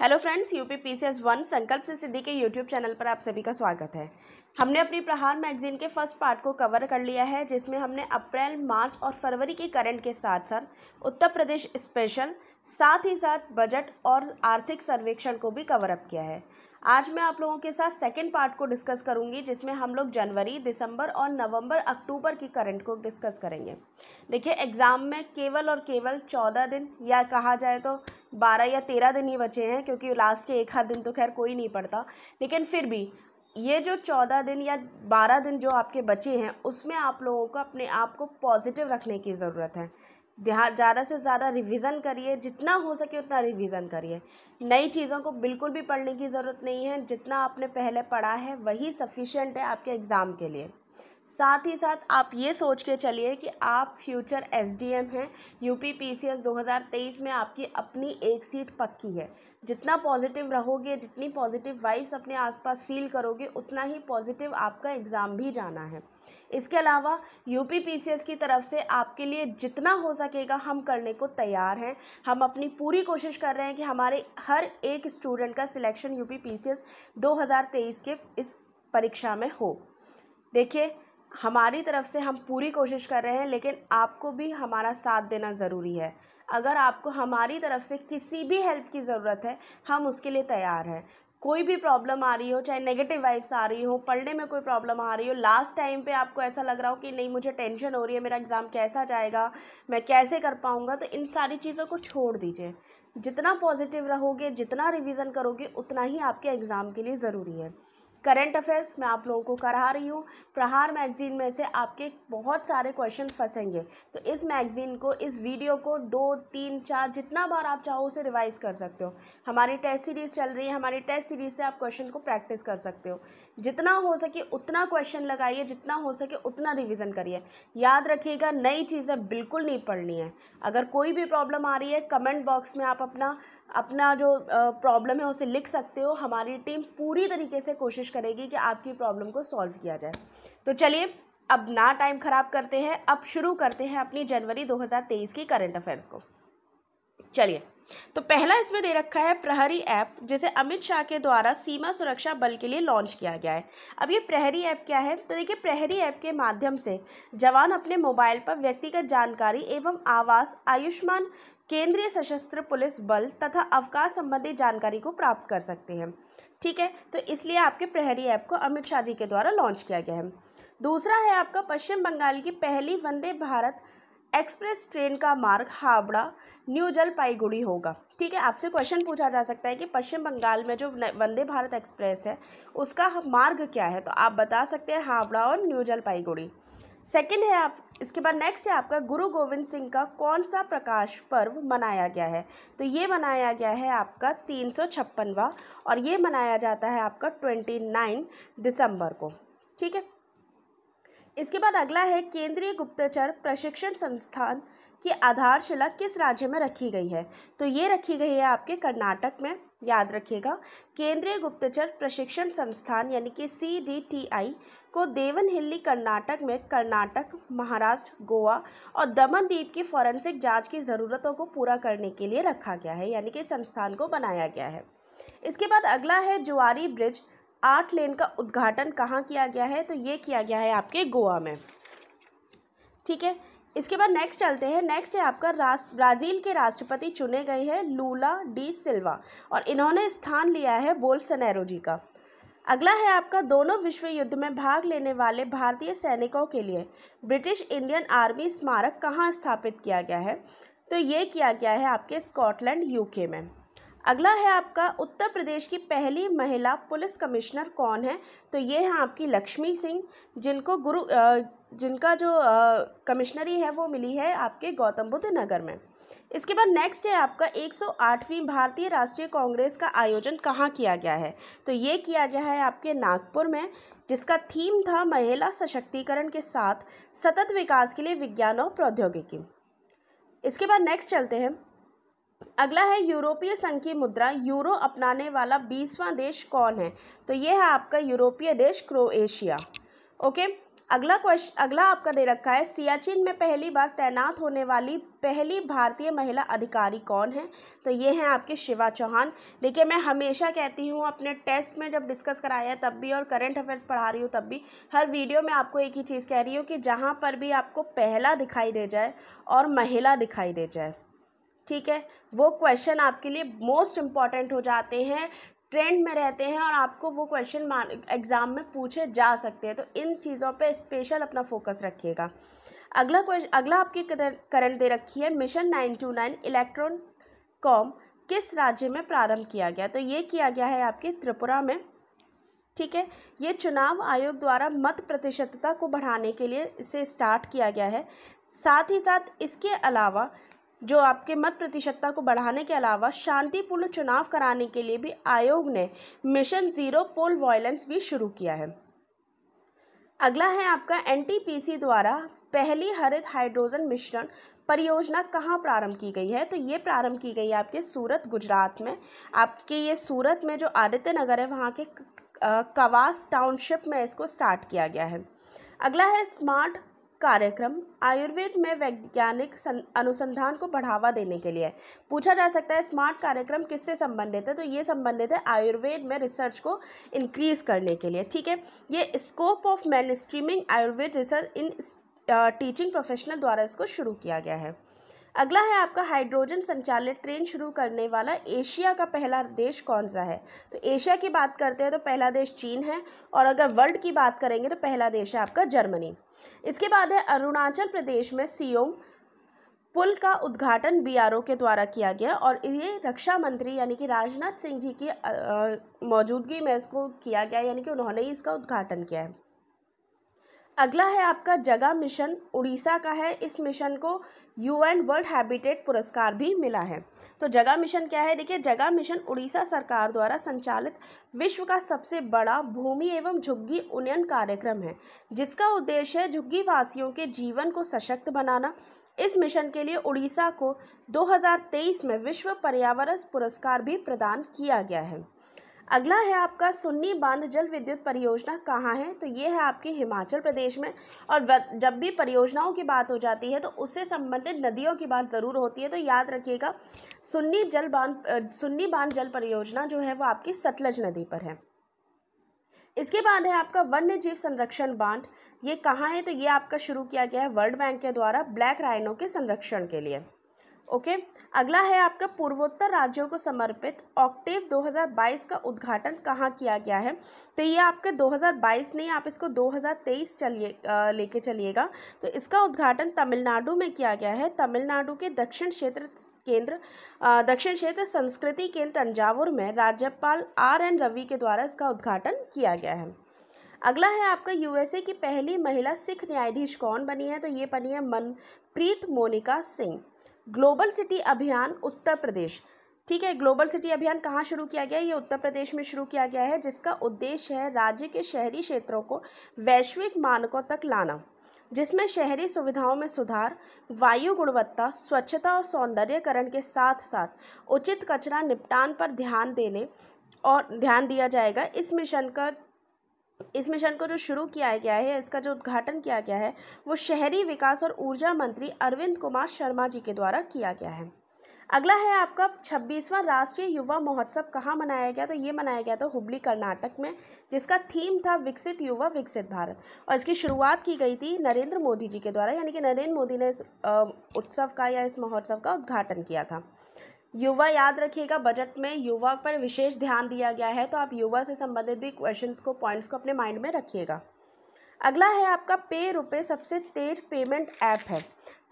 hello friends UP PCS one संकल्प से सिद्धि के यूट्यूब चैनल पर आप सभी का स्वागत है हमने अपनी प्रहार मैगजीन के फर्स्ट पार्ट को कवर कर लिया है जिसमें हमने अप्रैल मार्च और फरवरी के करंट के साथ साथ उत्तर प्रदेश स्पेशल साथ ही साथ बजट और आर्थिक सर्वेक्षण को भी कवर अप किया है आज मैं आप लोगों के साथ सेकेंड पार्ट को डिस्कस करूंगी जिसमें हम लोग जनवरी दिसंबर और नवंबर अक्टूबर की करंट को डिस्कस करेंगे देखिए एग्ज़ाम में केवल और केवल चौदह दिन या कहा जाए तो बारह या तेरह दिन ही बचे हैं क्योंकि लास्ट के एक आध दिन तो खैर कोई नहीं पड़ता लेकिन फिर भी ये जो चौदह दिन या बारह दिन जो आपके बचे हैं उसमें आप लोगों को अपने आप को पॉजिटिव रखने की ज़रूरत है ध्यान ज़्यादा से ज़्यादा रिवीजन करिए जितना हो सके उतना रिवीजन करिए नई चीज़ों को बिल्कुल भी पढ़ने की ज़रूरत नहीं है जितना आपने पहले पढ़ा है वही सफिशेंट है आपके एग्ज़ाम के लिए साथ ही साथ आप ये सोच के चलिए कि आप फ्यूचर एसडीएम हैं यूपी पीसीएस 2023 में आपकी अपनी एक सीट पक्की है जितना पॉजिटिव रहोगे जितनी पॉजिटिव वाइब्स अपने आसपास फील करोगे उतना ही पॉजिटिव आपका एग्ज़ाम भी जाना है इसके अलावा यू की तरफ से आपके लिए जितना हो सकेगा हम करने को तैयार हैं हम अपनी पूरी कोशिश कर रहे हैं कि हमारे हर एक स्टूडेंट का सिलेक्शन यू पी 2023 के इस परीक्षा में हो देखिए हमारी तरफ से हम पूरी कोशिश कर रहे हैं लेकिन आपको भी हमारा साथ देना ज़रूरी है अगर आपको हमारी तरफ से किसी भी हेल्प की ज़रूरत है हम उसके लिए तैयार हैं कोई भी प्रॉब्लम आ रही हो चाहे नेगेटिव वाइब्स आ रही हो पढ़ने में कोई प्रॉब्लम आ रही हो लास्ट टाइम पे आपको ऐसा लग रहा हो कि नहीं मुझे टेंशन हो रही है मेरा एग्ज़ाम कैसा जाएगा मैं कैसे कर पाऊँगा तो इन सारी चीज़ों को छोड़ दीजिए जितना पॉजिटिव रहोगे जितना रिवीजन करोगे उतना ही आपके एग्ज़ाम के लिए ज़रूरी है करंट अफेयर्स मैं आप लोगों को करा रही हूँ प्रहार मैगजीन में से आपके बहुत सारे क्वेश्चन फंसेंगे तो इस मैगजीन को इस वीडियो को दो तीन चार जितना बार आप चाहो उसे रिवाइज कर सकते हो हमारी टेस्ट सीरीज़ चल रही है हमारी टेस्ट सीरीज़ से आप क्वेश्चन को प्रैक्टिस कर सकते हो जितना हो सके उतना क्वेश्चन लगाइए जितना हो सके उतना रिवीजन करिए याद रखिएगा नई चीज़ें बिल्कुल नहीं पढ़नी है अगर कोई भी प्रॉब्लम आ रही है कमेंट बॉक्स में आप अपना अपना जो प्रॉब्लम है उसे लिख सकते हो हमारी टीम पूरी तरीके से कोशिश करेगी कि आपकी प्रॉब्लम को सॉल्व किया जाए तो चलिए अब ना टाइम ख़राब करते हैं अब शुरू करते हैं अपनी जनवरी 2023 की करंट अफेयर्स को चलिए तो पहला इसमें दे रखा है प्रहरी ऐप जिसे अमित शाह के द्वारा सीमा सुरक्षा बल के लिए लॉन्च किया गया है अब ये प्रहरी ऐप क्या है तो देखिए प्रहरी ऐप के माध्यम से जवान अपने मोबाइल पर व्यक्तिगत जानकारी एवं आवास आयुष्मान केंद्रीय सशस्त्र पुलिस बल तथा अवकाश संबंधी जानकारी को प्राप्त कर सकते हैं ठीक है तो इसलिए आपके प्रहरी ऐप को अमित शाह जी के द्वारा लॉन्च किया गया है दूसरा है आपका पश्चिम बंगाल की पहली वंदे भारत एक्सप्रेस ट्रेन का मार्ग हावड़ा न्यू जलपाईगुड़ी होगा ठीक है आपसे क्वेश्चन पूछा जा सकता है कि पश्चिम बंगाल में जो वंदे भारत एक्सप्रेस है उसका मार्ग क्या है तो आप बता सकते हैं हावड़ा और न्यू जलपाईगुड़ी सेकंड है आप इसके बाद नेक्स्ट है आपका गुरु गोविंद सिंह का कौन सा प्रकाश पर्व मनाया गया है तो ये मनाया गया है आपका तीन सौ छप्पनवा और ये मनाया जाता है आपका ट्वेंटी नाइन दिसंबर को ठीक है इसके बाद अगला है केंद्रीय गुप्तचर प्रशिक्षण संस्थान की आधारशिला किस राज्य में रखी गई है तो ये रखी गई है आपके कर्नाटक में याद रखिएगा केंद्रीय गुप्तचर प्रशिक्षण संस्थान यानी कि सी डी टी आई को देवन हिल्ली कर्नाटक में कर्नाटक महाराष्ट्र गोवा और दमन द्वीप की फॉरेंसिक जांच की ज़रूरतों को पूरा करने के लिए रखा गया है यानी कि संस्थान को बनाया गया है इसके बाद अगला है जुआरी ब्रिज आठ लेन का उद्घाटन कहाँ किया गया है तो ये किया गया है आपके गोवा में ठीक है इसके बाद नेक्स्ट चलते हैं नेक्स्ट है आपका राष्ट्र ब्राज़ील के राष्ट्रपति चुने गए हैं लूला डी सिल्वा और इन्होंने स्थान लिया है बोलसनेरो जी का अगला है आपका दोनों विश्व युद्ध में भाग लेने वाले भारतीय सैनिकों के लिए ब्रिटिश इंडियन आर्मी स्मारक कहाँ स्थापित किया गया है तो ये किया गया है आपके स्कॉटलैंड यूके में अगला है आपका उत्तर प्रदेश की पहली महिला पुलिस कमिश्नर कौन है तो ये हैं आपकी लक्ष्मी सिंह जिनको गुरु जिनका जो कमिश्नरी है वो मिली है आपके गौतम बुद्ध नगर में इसके बाद नेक्स्ट है आपका 108वीं भारतीय राष्ट्रीय कांग्रेस का आयोजन कहाँ किया गया है तो ये किया गया है आपके नागपुर में जिसका थीम था महिला सशक्तिकरण के साथ सतत विकास के लिए विज्ञान और प्रौद्योगिकी इसके बाद नेक्स्ट चलते हैं अगला है यूरोपीय संघ की मुद्रा यूरो अपनाने वाला बीसवां देश कौन है तो ये है आपका यूरोपीय देश क्रोएशिया ओके अगला क्वेश्चन अगला आपका दे रखा है सियाचिन में पहली बार तैनात होने वाली पहली भारतीय महिला अधिकारी कौन है तो ये हैं आपके शिवा चौहान देखिए मैं हमेशा कहती हूँ अपने टेस्ट में जब डिस्कस कराया है तब भी और करंट अफेयर्स पढ़ा रही हूँ तब भी हर वीडियो में आपको एक ही चीज़ कह रही हूँ कि जहाँ पर भी आपको पहला दिखाई दे जाए और महिला दिखाई दे जाए ठीक है वो क्वेश्चन आपके लिए मोस्ट इम्पॉर्टेंट हो जाते हैं ट्रेंड में रहते हैं और आपको वो क्वेश्चन एग्ज़ाम में पूछे जा सकते हैं तो इन चीज़ों पे स्पेशल अपना फोकस रखिएगा अगला क्वेश्चन अगला आपकी करंट दे रखी है mission nine two nine electron com किस राज्य में प्रारंभ किया गया तो ये किया गया है आपके त्रिपुरा में ठीक है ये चुनाव आयोग द्वारा मत प्रतिशतता को बढ़ाने के लिए इसे स्टार्ट किया गया है साथ ही साथ इसके अलावा जो आपके मत प्रतिशतता को बढ़ाने के अलावा शांतिपूर्ण चुनाव कराने के लिए भी आयोग ने मिशन ज़ीरो पोल वायलेंस भी शुरू किया है अगला है आपका एनटीपीसी द्वारा पहली हरित हाइड्रोजन मिश्रण परियोजना कहाँ प्रारंभ की गई है तो ये प्रारंभ की गई है आपके सूरत गुजरात में आपके ये सूरत में जो आदित्य नगर है वहाँ के कवास टाउनशिप में इसको स्टार्ट किया गया है अगला है स्मार्ट कार्यक्रम आयुर्वेद में वैज्ञानिक अनुसंधान को बढ़ावा देने के लिए पूछा जा सकता है स्मार्ट कार्यक्रम किससे संबंधित है तो ये संबंधित है आयुर्वेद में रिसर्च को इंक्रीज करने के लिए ठीक है ये scope of mainstreaming Ayurveda research in teaching professional द्वारा इसको शुरू किया गया है अगला है आपका हाइड्रोजन संचालित ट्रेन शुरू करने वाला एशिया का पहला देश कौन सा है तो एशिया की बात करते हैं तो पहला देश चीन है और अगर वर्ल्ड की बात करेंगे तो पहला देश है आपका जर्मनी इसके बाद है अरुणाचल प्रदेश में सीओम पुल का उद्घाटन बीआरओ के द्वारा किया गया और ये रक्षा मंत्री यानी कि राजनाथ सिंह जी की मौजूदगी में इसको किया गया यानी कि उन्होंने ही इसका उद्घाटन किया है अगला है आपका जगह मिशन उड़ीसा का है इस मिशन को यूएन वर्ल्ड हैबिटेट पुरस्कार भी मिला है तो जगह मिशन क्या है देखिए जगह मिशन उड़ीसा सरकार द्वारा संचालित विश्व का सबसे बड़ा भूमि एवं झुग्गी उन्नयन कार्यक्रम है जिसका उद्देश्य है झुग्गी वासियों के जीवन को सशक्त बनाना इस मिशन के लिए उड़ीसा को 2023 में विश्व पर्यावरण पुरस्कार भी प्रदान किया गया है अगला है आपका सुन्नी बांध जल विद्युत परियोजना कहाँ है तो ये है आपके हिमाचल प्रदेश में और जब भी परियोजनाओं की बात हो जाती है तो उससे संबंधित नदियों की बात ज़रूर होती है तो याद रखिएगा सुन्नी जल बांध सुन्नी बांध जल परियोजना जो है वो आपकी सतलज नदी पर है इसके बाद है आपका वन्य जीव संरक्षण बांध ये कहाँ है तो ये आपका शुरू किया गया है वर्ल्ड बैंक के द्वारा ब्लैक राइनों के संरक्षण के लिए ओके अगला है आपका पूर्वोत्तर राज्यों को समर्पित ऑक्टेव 2022 का उद्घाटन कहाँ किया गया है तो ये आपके 2022 नहीं आप इसको 2023 चलिए लेके चलिएगा तो इसका उद्घाटन तमिलनाडु में किया गया है तमिलनाडु के दक्षिण क्षेत्र केंद्र दक्षिण क्षेत्र संस्कृति केंद्र तंजावुर में राज्यपाल आर एन रवि के द्वारा इसका उद्घाटन किया गया है अगला है आपका यूएसए की पहली महिला सिख न्यायाधीश कौन बनी है तो ये बनी है मनप्रीत मोनिका सिंह ग्लोबल सिटी अभियान उत्तर प्रदेश ठीक है ग्लोबल सिटी अभियान कहाँ शुरू किया गया है ये उत्तर प्रदेश में शुरू किया गया है जिसका उद्देश्य है राज्य के शहरी क्षेत्रों को वैश्विक मानकों तक लाना जिसमें शहरी सुविधाओं में सुधार वायु गुणवत्ता स्वच्छता और सौंदर्यकरण के साथ साथ उचित कचरा निपटान पर ध्यान देने और ध्यान दिया जाएगा इस मिशन का इस मिशन को जो शुरू किया गया है इसका जो उद्घाटन किया गया है वो शहरी विकास और ऊर्जा मंत्री अरविंद कुमार शर्मा जी के द्वारा किया गया है अगला है आपका छब्बीसवां राष्ट्रीय युवा महोत्सव कहाँ मनाया गया तो ये मनाया गया था हुबली कर्नाटक में जिसका थीम था विकसित युवा विकसित भारत और इसकी शुरुआत की गई थी नरेंद्र मोदी जी के द्वारा यानी कि नरेंद्र मोदी ने इस उत्सव का या इस महोत्सव का उद्घाटन किया था युवा याद रखिएगा बजट में युवा पर विशेष ध्यान दिया गया है तो आप युवा से संबंधित भी क्वेश्चंस को पॉइंट्स को अपने माइंड में रखिएगा अगला है आपका पे रुपये सबसे तेज पेमेंट ऐप है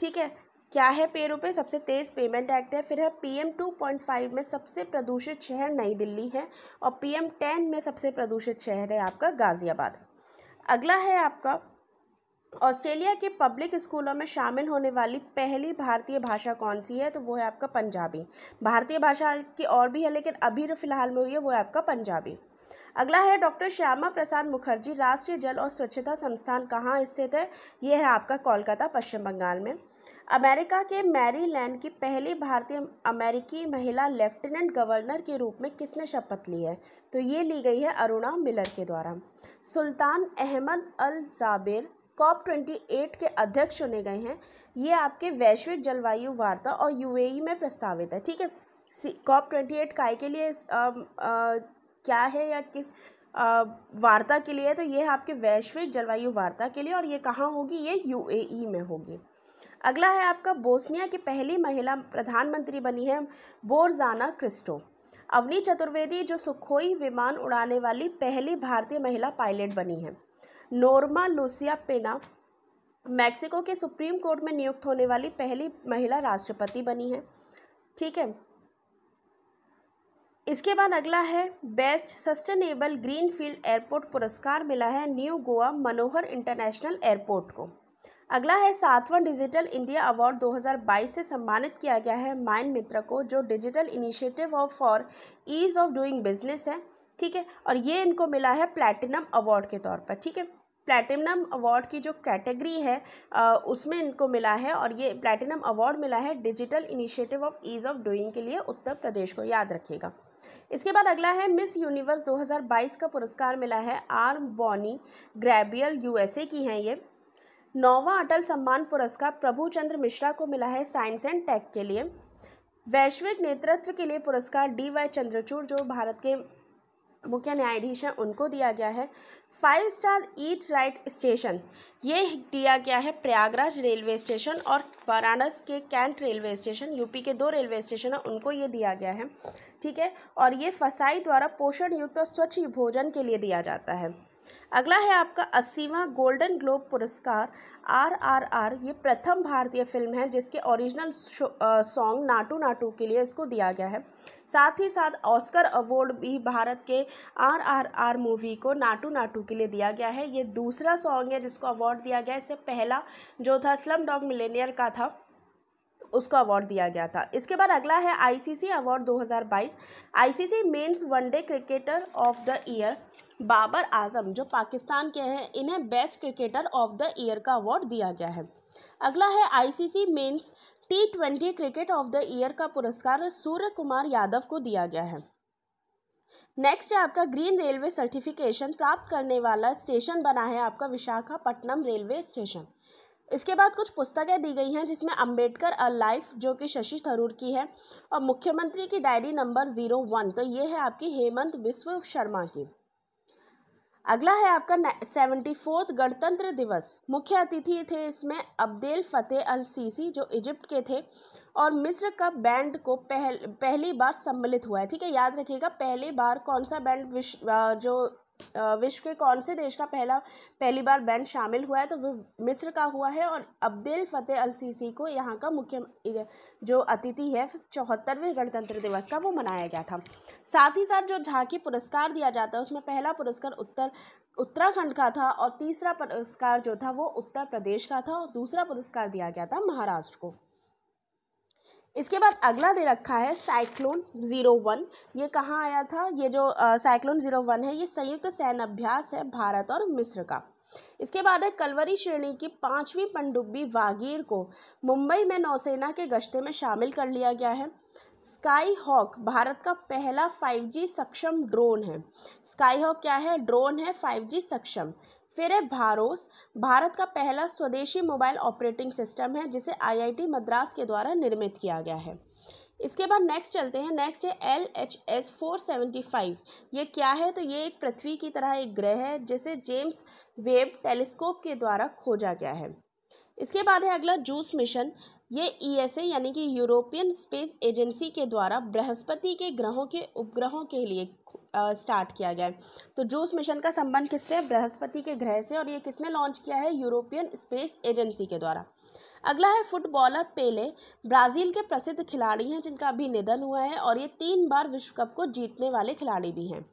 ठीक है क्या है पे रुपये सबसे तेज़ पेमेंट एक्ट है फिर है पीएम 2.5 में सबसे प्रदूषित शहर नई दिल्ली है और पीएम 10 में सबसे प्रदूषित शहर है आपका गाज़ियाबाद अगला है आपका ऑस्ट्रेलिया के पब्लिक स्कूलों में शामिल होने वाली पहली भारतीय भाषा कौन सी है तो वो है आपका पंजाबी भारतीय भाषा की और भी है लेकिन अभी जो फिलहाल में हुई है वो है आपका पंजाबी अगला है डॉक्टर श्यामा प्रसाद मुखर्जी राष्ट्रीय जल और स्वच्छता संस्थान कहाँ स्थित है ये है आपका कोलकाता पश्चिम बंगाल में अमेरिका के मैरीलैंड की पहली भारतीय अमेरिकी महिला लेफ्टिनेंट गवर्नर के रूप में किसने शपथ ली है तो ये ली गई है अरुणा मिलर के द्वारा Sultan Ahmed Al Jaber COP twenty eight के अध्यक्ष चुने गए हैं ये आपके वैश्विक जलवायु वार्ता और यूएई में प्रस्तावित है ठीक है कॉप ट्वेंटी एट काय के लिए आ, आ, क्या है या किस आ, वार्ता के लिए तो ये है आपके वैश्विक जलवायु वार्ता के लिए और ये कहाँ होगी ये यूएई में होगी अगला है आपका बोस्निया की पहली महिला प्रधानमंत्री बनी है बोरजाना क्रिस्टो अवनी चतुर्वेदी जो सुखोई विमान उड़ाने वाली पहली भारतीय महिला पायलट बनी है नोर्मा लूसिया पेना मैक्सिको के सुप्रीम कोर्ट में नियुक्त होने वाली पहली महिला राष्ट्रपति बनी है ठीक है इसके बाद अगला है best sustainable green field airport पुरस्कार मिला है new Goa Manohar international airport को अगला है सातवां डिजिटल इंडिया अवार्ड 2022 से सम्मानित किया गया है माइन मित्र को जो digital initiative of for ease of doing business है ठीक है और ये इनको मिला है प्लैटिनम अवार्ड के तौर पर ठीक है प्लैटिनम अवार्ड की जो कैटेगरी है आ, उसमें इनको मिला है और ये प्लैटिनम अवार्ड मिला है digital initiative of ease of doing के लिए उत्तर प्रदेश को याद रखिएगा इसके बाद अगला है मिस यूनिवर्स 2022 का पुरस्कार मिला है आर बॉनी ग्रेबियल यूएसए की हैं ये नौवा अटल सम्मान पुरस्कार प्रभुचंद्र मिश्रा को मिला है साइंस एंड टेक के लिए वैश्विक नेतृत्व के लिए पुरस्कार डी वाई चंद्रचूड़ जो भारत के मुख्य न्यायाधीश हैं उनको दिया गया है five star eat right station ये दिया गया है प्रयागराज रेलवे स्टेशन और वाराणस के कैंट रेलवे स्टेशन यूपी के दो रेलवे स्टेशन हैं उनको ये दिया गया है ठीक है और ये फसाई द्वारा पोषण युक्त और स्वच्छ भोजन के लिए दिया जाता है अगला है आपका अस्सीवा गोल्डन ग्लोब पुरस्कार आर आर आर ये प्रथम भारतीय फिल्म है जिसके ओरिजिनल सॉन्ग नाटू नाटू के लिए इसको दिया गया है साथ ही साथ ऑस्कर अवार्ड भी भारत के आर आर आर मूवी को नाटू नाटू के लिए दिया गया है ये दूसरा सॉन्ग है जिसको अवार्ड दिया गया इससे पहला जो था स्लम डॉग मिलेनियर का था उसको अवार्ड दिया गया था इसके बाद अगला है ICC award 2022 ICC men's one day cricketer of the year Babar Azam जो पाकिस्तान के हैं इन्हें best cricketer of the year का अवार्ड दिया गया है अगला है ICC men's T twenty cricket of the year का पुरस्कार सूर्य कुमार यादव को दिया गया है नेक्स्ट है आपका ग्रीन रेलवे सर्टिफिकेशन प्राप्त करने वाला स्टेशन बना है आपका विशाखापट्टनम रेलवे स्टेशन इसके बाद कुछ पुस्तकें दी गई हैं जिसमें अंबेडकर अ लाइफ जो कि शशि थरूर की है और मुख्यमंत्री की डायरी नंबर जीरो वन तो ये है आपकी हेमंत विश्व शर्मा की अगला है आपका सेवेंटी फोर्थ गणतंत्र दिवस मुख्य अतिथि थे इसमें अब्देल फतेह अल सीसी जो इजिप्ट के थे और मिस्र का बैंड को पहल पहली बार सम्मिलित हुआ है ठीक है याद रखिएगा पहली बार कौन सा बैंड विश्व जो विश्व के कौन से देश का पहला पहली बार बैंड शामिल हुआ है तो वो मिस्र का हुआ है और अब्देल फतेह अल सीसी को यहाँ का मुख्य जो अतिथि है चौहत्तरवें गणतंत्र दिवस का वो मनाया गया था साथ ही साथ जो झांकी पुरस्कार दिया जाता है उसमें पहला पुरस्कार उत्तर उत्तराखंड का था और तीसरा पुरस्कार जो था वो उत्तर प्रदेश का था और दूसरा पुरस्कार दिया गया था महाराष्ट्र को इसके बाद अगला दे रखा है साइक्लोन ज़ीरो वन ये कहाँ आया था ये जो साइक्लोन ज़ीरो वन है ये संयुक्त सैन्य अभ्यास है भारत और मिस्र का इसके बाद है कलवरी श्रेणी की पांचवी पनडुब्बी वागीर को मुंबई में नौसेना के गश्ते में शामिल कर लिया गया है स्काई हॉक भारत का पहला 5G सक्षम ड्रोन है स्काई हॉक क्या है ड्रोन है 5G सक्षम फिर है भारोस भारत का पहला स्वदेशी मोबाइल ऑपरेटिंग सिस्टम है जिसे आईआईटी मद्रास के द्वारा निर्मित किया गया है इसके बाद नेक्स्ट चलते हैं नेक्स्ट है L H S four seventy five ये क्या है तो ये एक पृथ्वी की तरह एक ग्रह है जिसे जेम्स वेब टेलीस्कोप के द्वारा खोजा गया है इसके बाद है अगला जूस मिशन ये ए e यानी कि यूरोपियन स्पेस एजेंसी के द्वारा बृहस्पति के ग्रहों के उपग्रहों के लिए स्टार्ट किया गया तो जूस मिशन का संबंध किससे बृहस्पति के ग्रह से और ये किसने लॉन्च किया है यूरोपियन स्पेस एजेंसी के द्वारा अगला है फुटबॉलर पेले ब्राज़ील के प्रसिद्ध खिलाड़ी हैं जिनका अभी निधन हुआ है और ये तीन बार विश्व कप को जीतने वाले खिलाड़ी भी हैं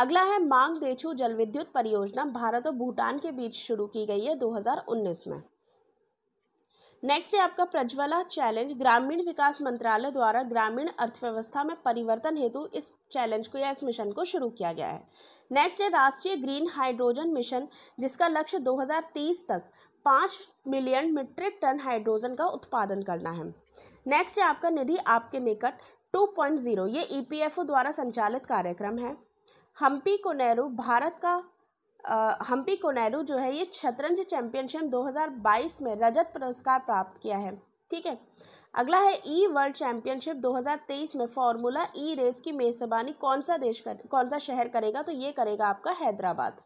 अगला है मांग देछू जलविद्युत परियोजना भारत और भूटान के बीच शुरू की गई है 2019 में नेक्स्ट है आपका प्रज्वला चैलेंज ग्रामीण विकास मंत्रालय द्वारा ग्रामीण अर्थव्यवस्था में परिवर्तन हेतु इस चैलेंज को या इस मिशन को शुरू किया गया है नेक्स्ट है राष्ट्रीय ग्रीन हाइड्रोजन मिशन जिसका लक्ष्य 2030 तक पाँच मिलियन मीट्रिक टन हाइड्रोजन का उत्पादन करना है नेक्स्ट है आपका निधि आपके निकट 2.0 ये ईपीएफओ e द्वारा संचालित कार्यक्रम है हम्पी को नेहरू भारत का हम्पी कोनेरू जो है ये शतरंज चैंपियनशिप 2022 में रजत पुरस्कार प्राप्त किया है ठीक है अगला है ई वर्ल्ड चैंपियनशिप 2023 में फॉर्मूला ई रेस की मेजबानी कौन सा देश कर कौन सा शहर करेगा तो ये करेगा आपका Hyderabad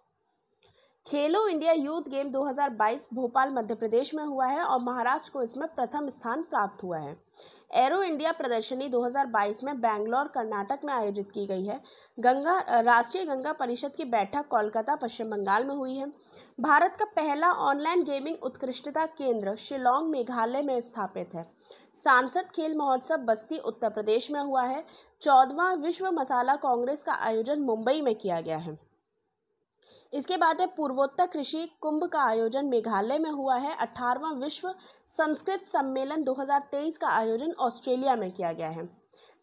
Khelo India youth game 2022 Bhopal Madhya Pradesh में हुआ है और महाराष्ट्र को इसमें प्रथम स्थान प्राप्त हुआ है एरो इंडिया प्रदर्शनी 2022 में बैंगलोर कर्नाटक में आयोजित की गई है गंगा राष्ट्रीय गंगा परिषद की बैठक कोलकाता पश्चिम बंगाल में हुई है भारत का पहला ऑनलाइन गेमिंग उत्कृष्टता केंद्र शिलोंग मेघालय में स्थापित है सांसद खेल महोत्सव बस्ती उत्तर प्रदेश में हुआ है चौदवा विश्व मसाला कांग्रेस का आयोजन मुंबई में किया गया है इसके बाद पूर्वोत्तर कृषि कुंभ का आयोजन मेघालय में हुआ है अठारवा विश्व संस्कृत सम्मेलन 2023 का आयोजन ऑस्ट्रेलिया में किया गया है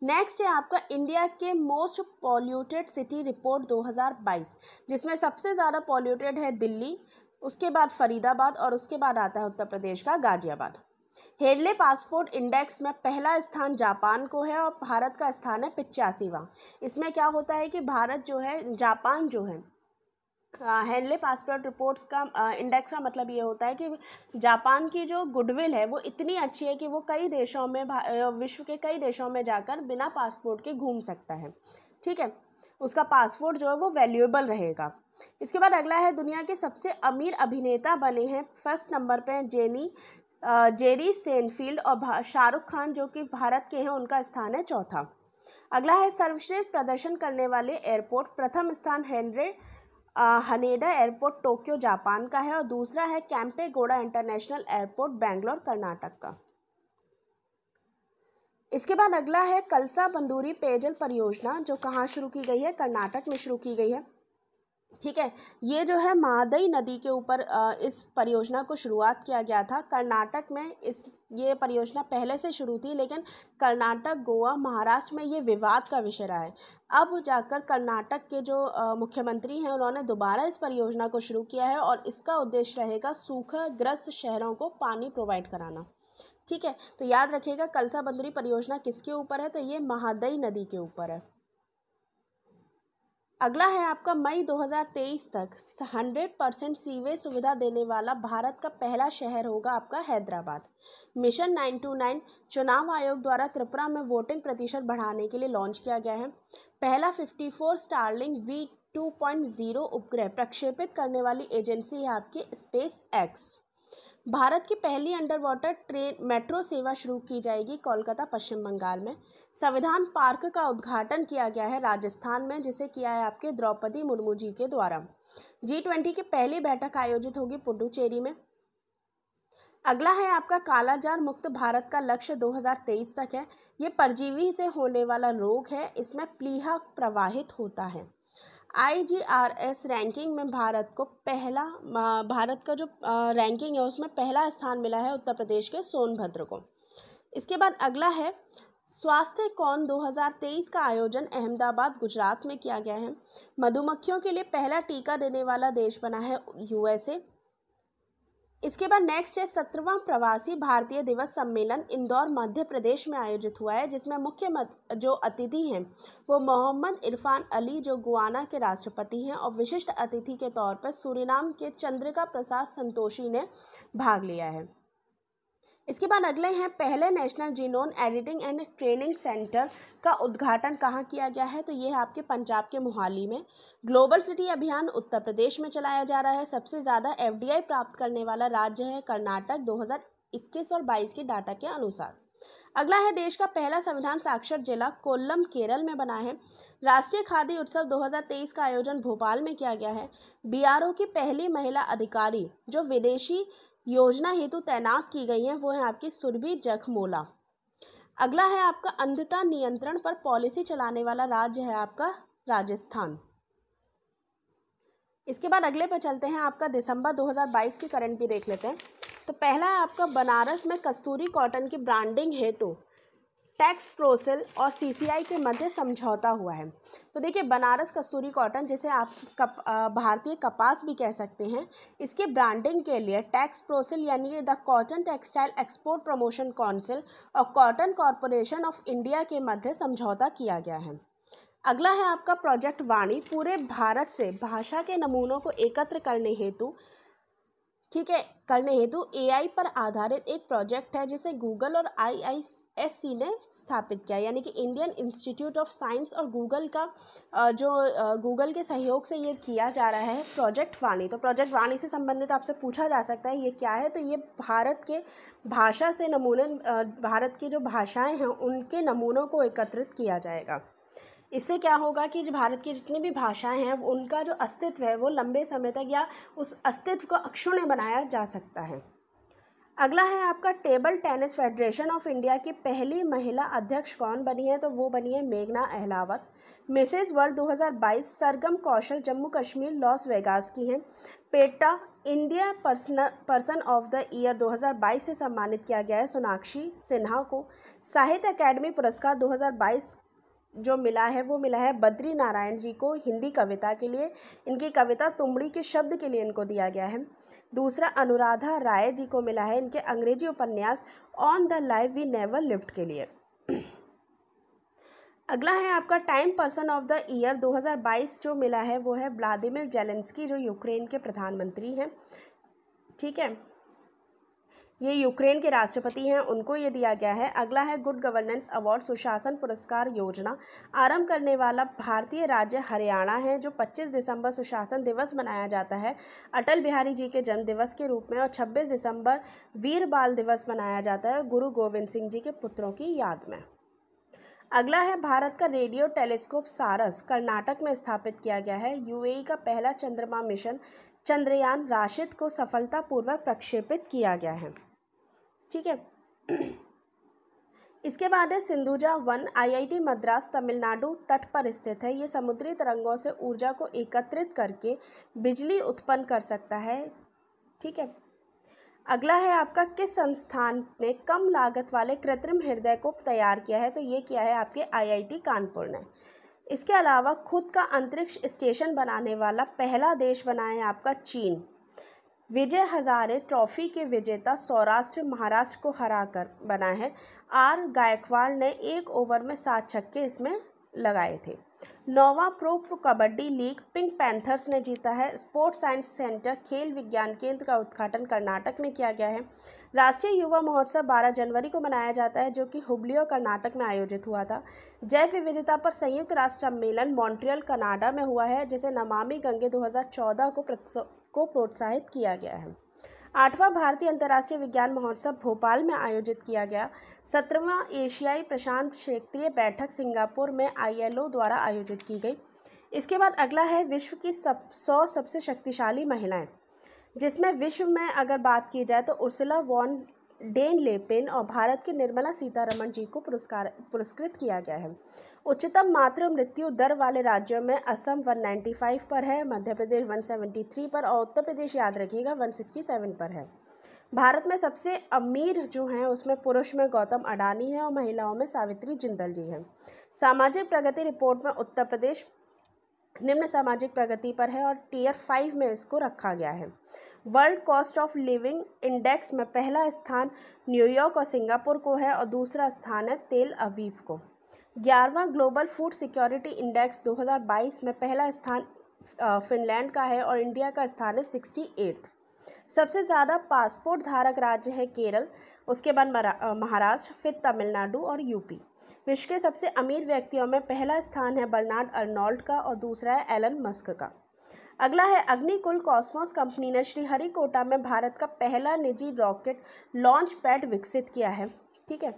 नेक्स्ट है आपका इंडिया के मोस्ट पॉल्यूटेड सिटी रिपोर्ट 2022 जिसमें सबसे ज़्यादा पॉल्यूटेड है दिल्ली उसके बाद फरीदाबाद और उसके बाद आता है उत्तर प्रदेश का गाजियाबाद हेडले पासपोर्ट इंडेक्स में पहला स्थान जापान को है और भारत का स्थान है पिचासीवा इसमें क्या होता है कि भारत जो है जापान जो है हेनले पासपोर्ट रिपोर्ट्स का इंडेक्स का मतलब ये होता है कि जापान की जो गुडविल है वो इतनी अच्छी है कि वो कई देशों में विश्व के कई देशों में जाकर बिना पासपोर्ट के घूम सकता है ठीक है उसका पासपोर्ट जो है वो वैल्यूएबल रहेगा इसके बाद अगला है दुनिया के सबसे अमीर अभिनेता बने हैं फर्स्ट नंबर पर जेनी जेरी सेनफील्ड और शाहरुख खान जो कि भारत के हैं उनका स्थान है चौथा अगला है सर्वश्रेष्ठ प्रदर्शन करने वाले एयरपोर्ट प्रथम स्थान हेनरे हनेडा एयरपोर्ट टोक्यो जापान का है और दूसरा है गोड़ा इंटरनेशनल एयरपोर्ट बेंगलोर कर्नाटक का इसके बाद अगला है कलसा बंदूरी पेयजल परियोजना जो कहाँ शुरू की गई है कर्नाटक में शुरू की गई है ठीक है ये जो है महादई नदी के ऊपर इस परियोजना को शुरुआत किया गया था कर्नाटक में इस ये परियोजना पहले से शुरू थी लेकिन कर्नाटक गोवा महाराष्ट्र में ये विवाद का विषय रहा है अब जाकर कर्नाटक के जो मुख्यमंत्री हैं उन्होंने दोबारा इस परियोजना को शुरू किया है और इसका उद्देश्य रहेगा सूखाग्रस्त शहरों को पानी प्रोवाइड कराना ठीक है तो याद रखिएगा कलसा बंदरी परियोजना किसके ऊपर है तो ये महादई नदी के ऊपर है अगला है आपका मई 2023 तक 100 परसेंट सीवेज सुविधा देने वाला भारत का पहला शहर होगा आपका हैदराबाद मिशन 929 चुनाव आयोग द्वारा त्रिपुरा में वोटिंग प्रतिशत बढ़ाने के लिए लॉन्च किया गया है पहला 54 स्टारलिंग वी 2.0 उपग्रह प्रक्षेपित करने वाली एजेंसी है आपकी स्पेस एक्स भारत की पहली अंडर वाटर ट्रेन मेट्रो सेवा शुरू की जाएगी कोलकाता पश्चिम बंगाल में संविधान पार्क का उद्घाटन किया गया है राजस्थान में जिसे किया है आपके द्रौपदी मुर्मू जी के द्वारा जी ट्वेंटी की पहली बैठक आयोजित होगी पुडुचेरी में अगला है आपका कालाजार मुक्त भारत का लक्ष्य 2023 तक है ये परजीवी से होने वाला रोग है इसमें प्लीहा प्रवाहित होता है आईजीआरएस रैंकिंग में भारत को पहला भारत का जो रैंकिंग है उसमें पहला स्थान मिला है उत्तर प्रदेश के सोनभद्र को इसके बाद अगला है स्वास्थ्य कौन 2023 का आयोजन अहमदाबाद गुजरात में किया गया है मधुमक्खियों के लिए पहला टीका देने वाला देश बना है यूएसए इसके बाद नेक्स्ट है सत्रवा प्रवासी भारतीय दिवस सम्मेलन इंदौर मध्य प्रदेश में आयोजित हुआ है जिसमें मुख्य मत, जो अतिथि हैं वो मोहम्मद इरफान अली जो गुआना के राष्ट्रपति हैं और विशिष्ट अतिथि के तौर पर सूरीनाम के चंद्रिका प्रसाद संतोषी ने भाग लिया है इसके बाद अगले हैं पहले national genome editing and training centre का उद्घाटन कहाँ किया गया है तो ये है आपके पंजाब के मोहाली में ग्लोबल सिटी अभियान उत्तर प्रदेश में चलाया जा रहा है सबसे ज़्यादा एफडीआई प्राप्त करने वाला राज्य है कर्नाटक 2021 और 22 के डाटा के अनुसार अगला है देश का पहला संविधान साक्षर जिला कोल्लम केरल में बना है राष्ट्रीय खादी उत्सव 2023 का आयोजन भोपाल में किया गया है बीआरओ की पहली महिला अधिकारी जो विदेशी योजना हेतु तैनात की गई हैं वो है आपकी सुरभि जखमोला अगला है आपका अंधता नियंत्रण पर पॉलिसी चलाने वाला राज्य है आपका राजस्थान इसके बाद अगले पे चलते हैं आपका दिसंबर 2022 की करंट भी देख लेते हैं तो पहला है आपका बनारस में कस्तूरी कॉटन की ब्रांडिंग हेतु टैक्स प्रोसेल और सीसीआई के मध्य समझौता हुआ है तो देखिए बनारस कस्तूरी कॉटन जिसे आप कप, भारतीय कपास भी कह सकते हैं इसके ब्रांडिंग के लिए टैक्स प्रोसेल यानी the cotton textile export promotion council और कॉटन कॉरपोरेशन ऑफ इंडिया के मध्य समझौता किया गया है अगला है आपका प्रोजेक्ट वाणी पूरे भारत से भाषा के नमूनों को एकत्र करने हेतु ठीक है करने हेतु एआई पर आधारित एक प्रोजेक्ट है जिसे गूगल और आईआईएससी ने स्थापित किया यानी कि इंडियन इंस्टीट्यूट ऑफ साइंस और गूगल का जो गूगल के सहयोग से ये किया जा रहा है प्रोजेक्ट वाणी तो प्रोजेक्ट वाणी से संबंधित आपसे पूछा जा सकता है ये क्या है तो ये भारत के भाषा से नमूने भारत की जो भाषाएँ हैं उनके नमूनों को एकत्रित किया जाएगा इससे क्या होगा कि भारत की जितनी भी भाषाएं हैं उनका जो अस्तित्व है वो लंबे समय तक या उस अस्तित्व को अक्षुण्य बनाया जा सकता है अगला है आपका table tennis federation of India की पहली महिला अध्यक्ष कौन बनी है तो वो बनी है मेघना Ahlawat Mrs world 2022 Sargam Kaushal Jammu Kashmir Las Vegas की हैं PETA India person person of the year 2022 से सम्मानित किया गया है सोनाक्षी सिन्हा को साहित्य अकेडमी पुरस्कार 2022 जो मिला है वो मिला है बद्री नारायण जी को हिंदी कविता के लिए इनकी कविता तुमड़ी के शब्द के लिए इनको दिया गया है दूसरा अनुराधा राय जी को मिला है इनके अंग्रेजी उपन्यास on the life we never lift के लिए अगला है आपका time person of the year 2022 जो मिला है वो है व्लादिमिर जेलेंस्की जो यूक्रेन के प्रधानमंत्री हैं ठीक है ये यूक्रेन के राष्ट्रपति हैं उनको ये दिया गया है अगला है गुड गवर्नेंस अवार्ड सुशासन पुरस्कार योजना आरंभ करने वाला भारतीय राज्य हरियाणा है जो 25 दिसंबर सुशासन दिवस मनाया जाता है अटल बिहारी जी के जन्म दिवस के रूप में और 26 दिसंबर वीर बाल दिवस मनाया जाता है गुरु गोविंद सिंह जी के पुत्रों की याद में अगला है भारत का रेडियो टेलीस्कोप सारस कर्नाटक में स्थापित किया गया है यू का पहला चंद्रमा मिशन चंद्रयान राशिद को सफलतापूर्वक प्रक्षेपित किया गया है ठीक है इसके बाद है सिंधुजा वन आईआईटी मद्रास तमिलनाडु तट पर स्थित है ये समुद्री तरंगों से ऊर्जा को एकत्रित करके बिजली उत्पन्न कर सकता है ठीक है अगला है आपका किस संस्थान ने कम लागत वाले कृत्रिम हृदय को तैयार किया है तो ये किया है आपके आईआईटी कानपुर ने इसके अलावा खुद का अंतरिक्ष स्टेशन बनाने वाला पहला देश बना है आपका चीन विजय हजारे ट्रॉफी के विजेता सौराष्ट्र महाराष्ट्र को हराकर बना है आर गायकवाड़ ने एक ओवर में सात छक्के इसमें लगाए थे नोवा pro kabaddi league pink panthers ने जीता है स्पोर्ट्स साइंस सेंटर खेल विज्ञान केंद्र का उद्घाटन कर्नाटक में किया गया है राष्ट्रीय युवा महोत्सव 12 जनवरी को मनाया जाता है जो कि हुबली और कर्नाटक में आयोजित हुआ था जैव विविधता पर संयुक्त राष्ट्र सम्मेलन मॉन्ट्रियल कनाडा में हुआ है जिसे नमामि गंगे 2014 को को प्रोत्साहित किया गया है आठवां भारतीय अंतर्राष्ट्रीय विज्ञान महोत्सव भोपाल में आयोजित किया गया सत्रहवां एशियाई प्रशांत क्षेत्रीय बैठक सिंगापुर में आईएलओ द्वारा आयोजित की गई इसके बाद अगला है विश्व की सब सौ सबसे शक्तिशाली महिलाएं जिसमें विश्व में अगर बात की जाए तो उर्सला वॉन डेन लेपिन और भारत के निर्मला सीतारमण जी को पुरस्कार पुरस्कृत किया गया है उच्चतम मातृ मृत्यु दर वाले राज्यों में असम 195 पर है मध्य प्रदेश 173 पर और उत्तर प्रदेश याद रखिएगा 167 पर है भारत में सबसे अमीर जो हैं उसमें पुरुष में गौतम अडानी है और महिलाओं में सावित्री जिंदल जी हैं सामाजिक प्रगति रिपोर्ट में उत्तर प्रदेश निम्न सामाजिक प्रगति पर है और टीयर फाइव में इसको रखा गया है world cost of living index में पहला स्थान न्यूयॉर्क और सिंगापुर को है और दूसरा स्थान है तेल अवीव को ग्यारहवा ग्लोबल फूड सिक्योरिटी इंडेक्स 2022 में पहला स्थान फिनलैंड का है और इंडिया का स्थान है सिक्सटी एट्थ सबसे ज़्यादा पासपोर्ट धारक राज्य है केरल उसके बाद महाराष्ट्र फिर तमिलनाडु और यूपी विश्व के सबसे अमीर व्यक्तियों में पहला स्थान है बर्नार्ड अर्नोल्ड का और दूसरा है एलन मस्क का अगला है अग्निकुल कॉस्मोस कंपनी ने श्रीहरिकोटा में भारत का पहला निजी रॉकेट लॉन्च पैड विकसित किया है ठीक है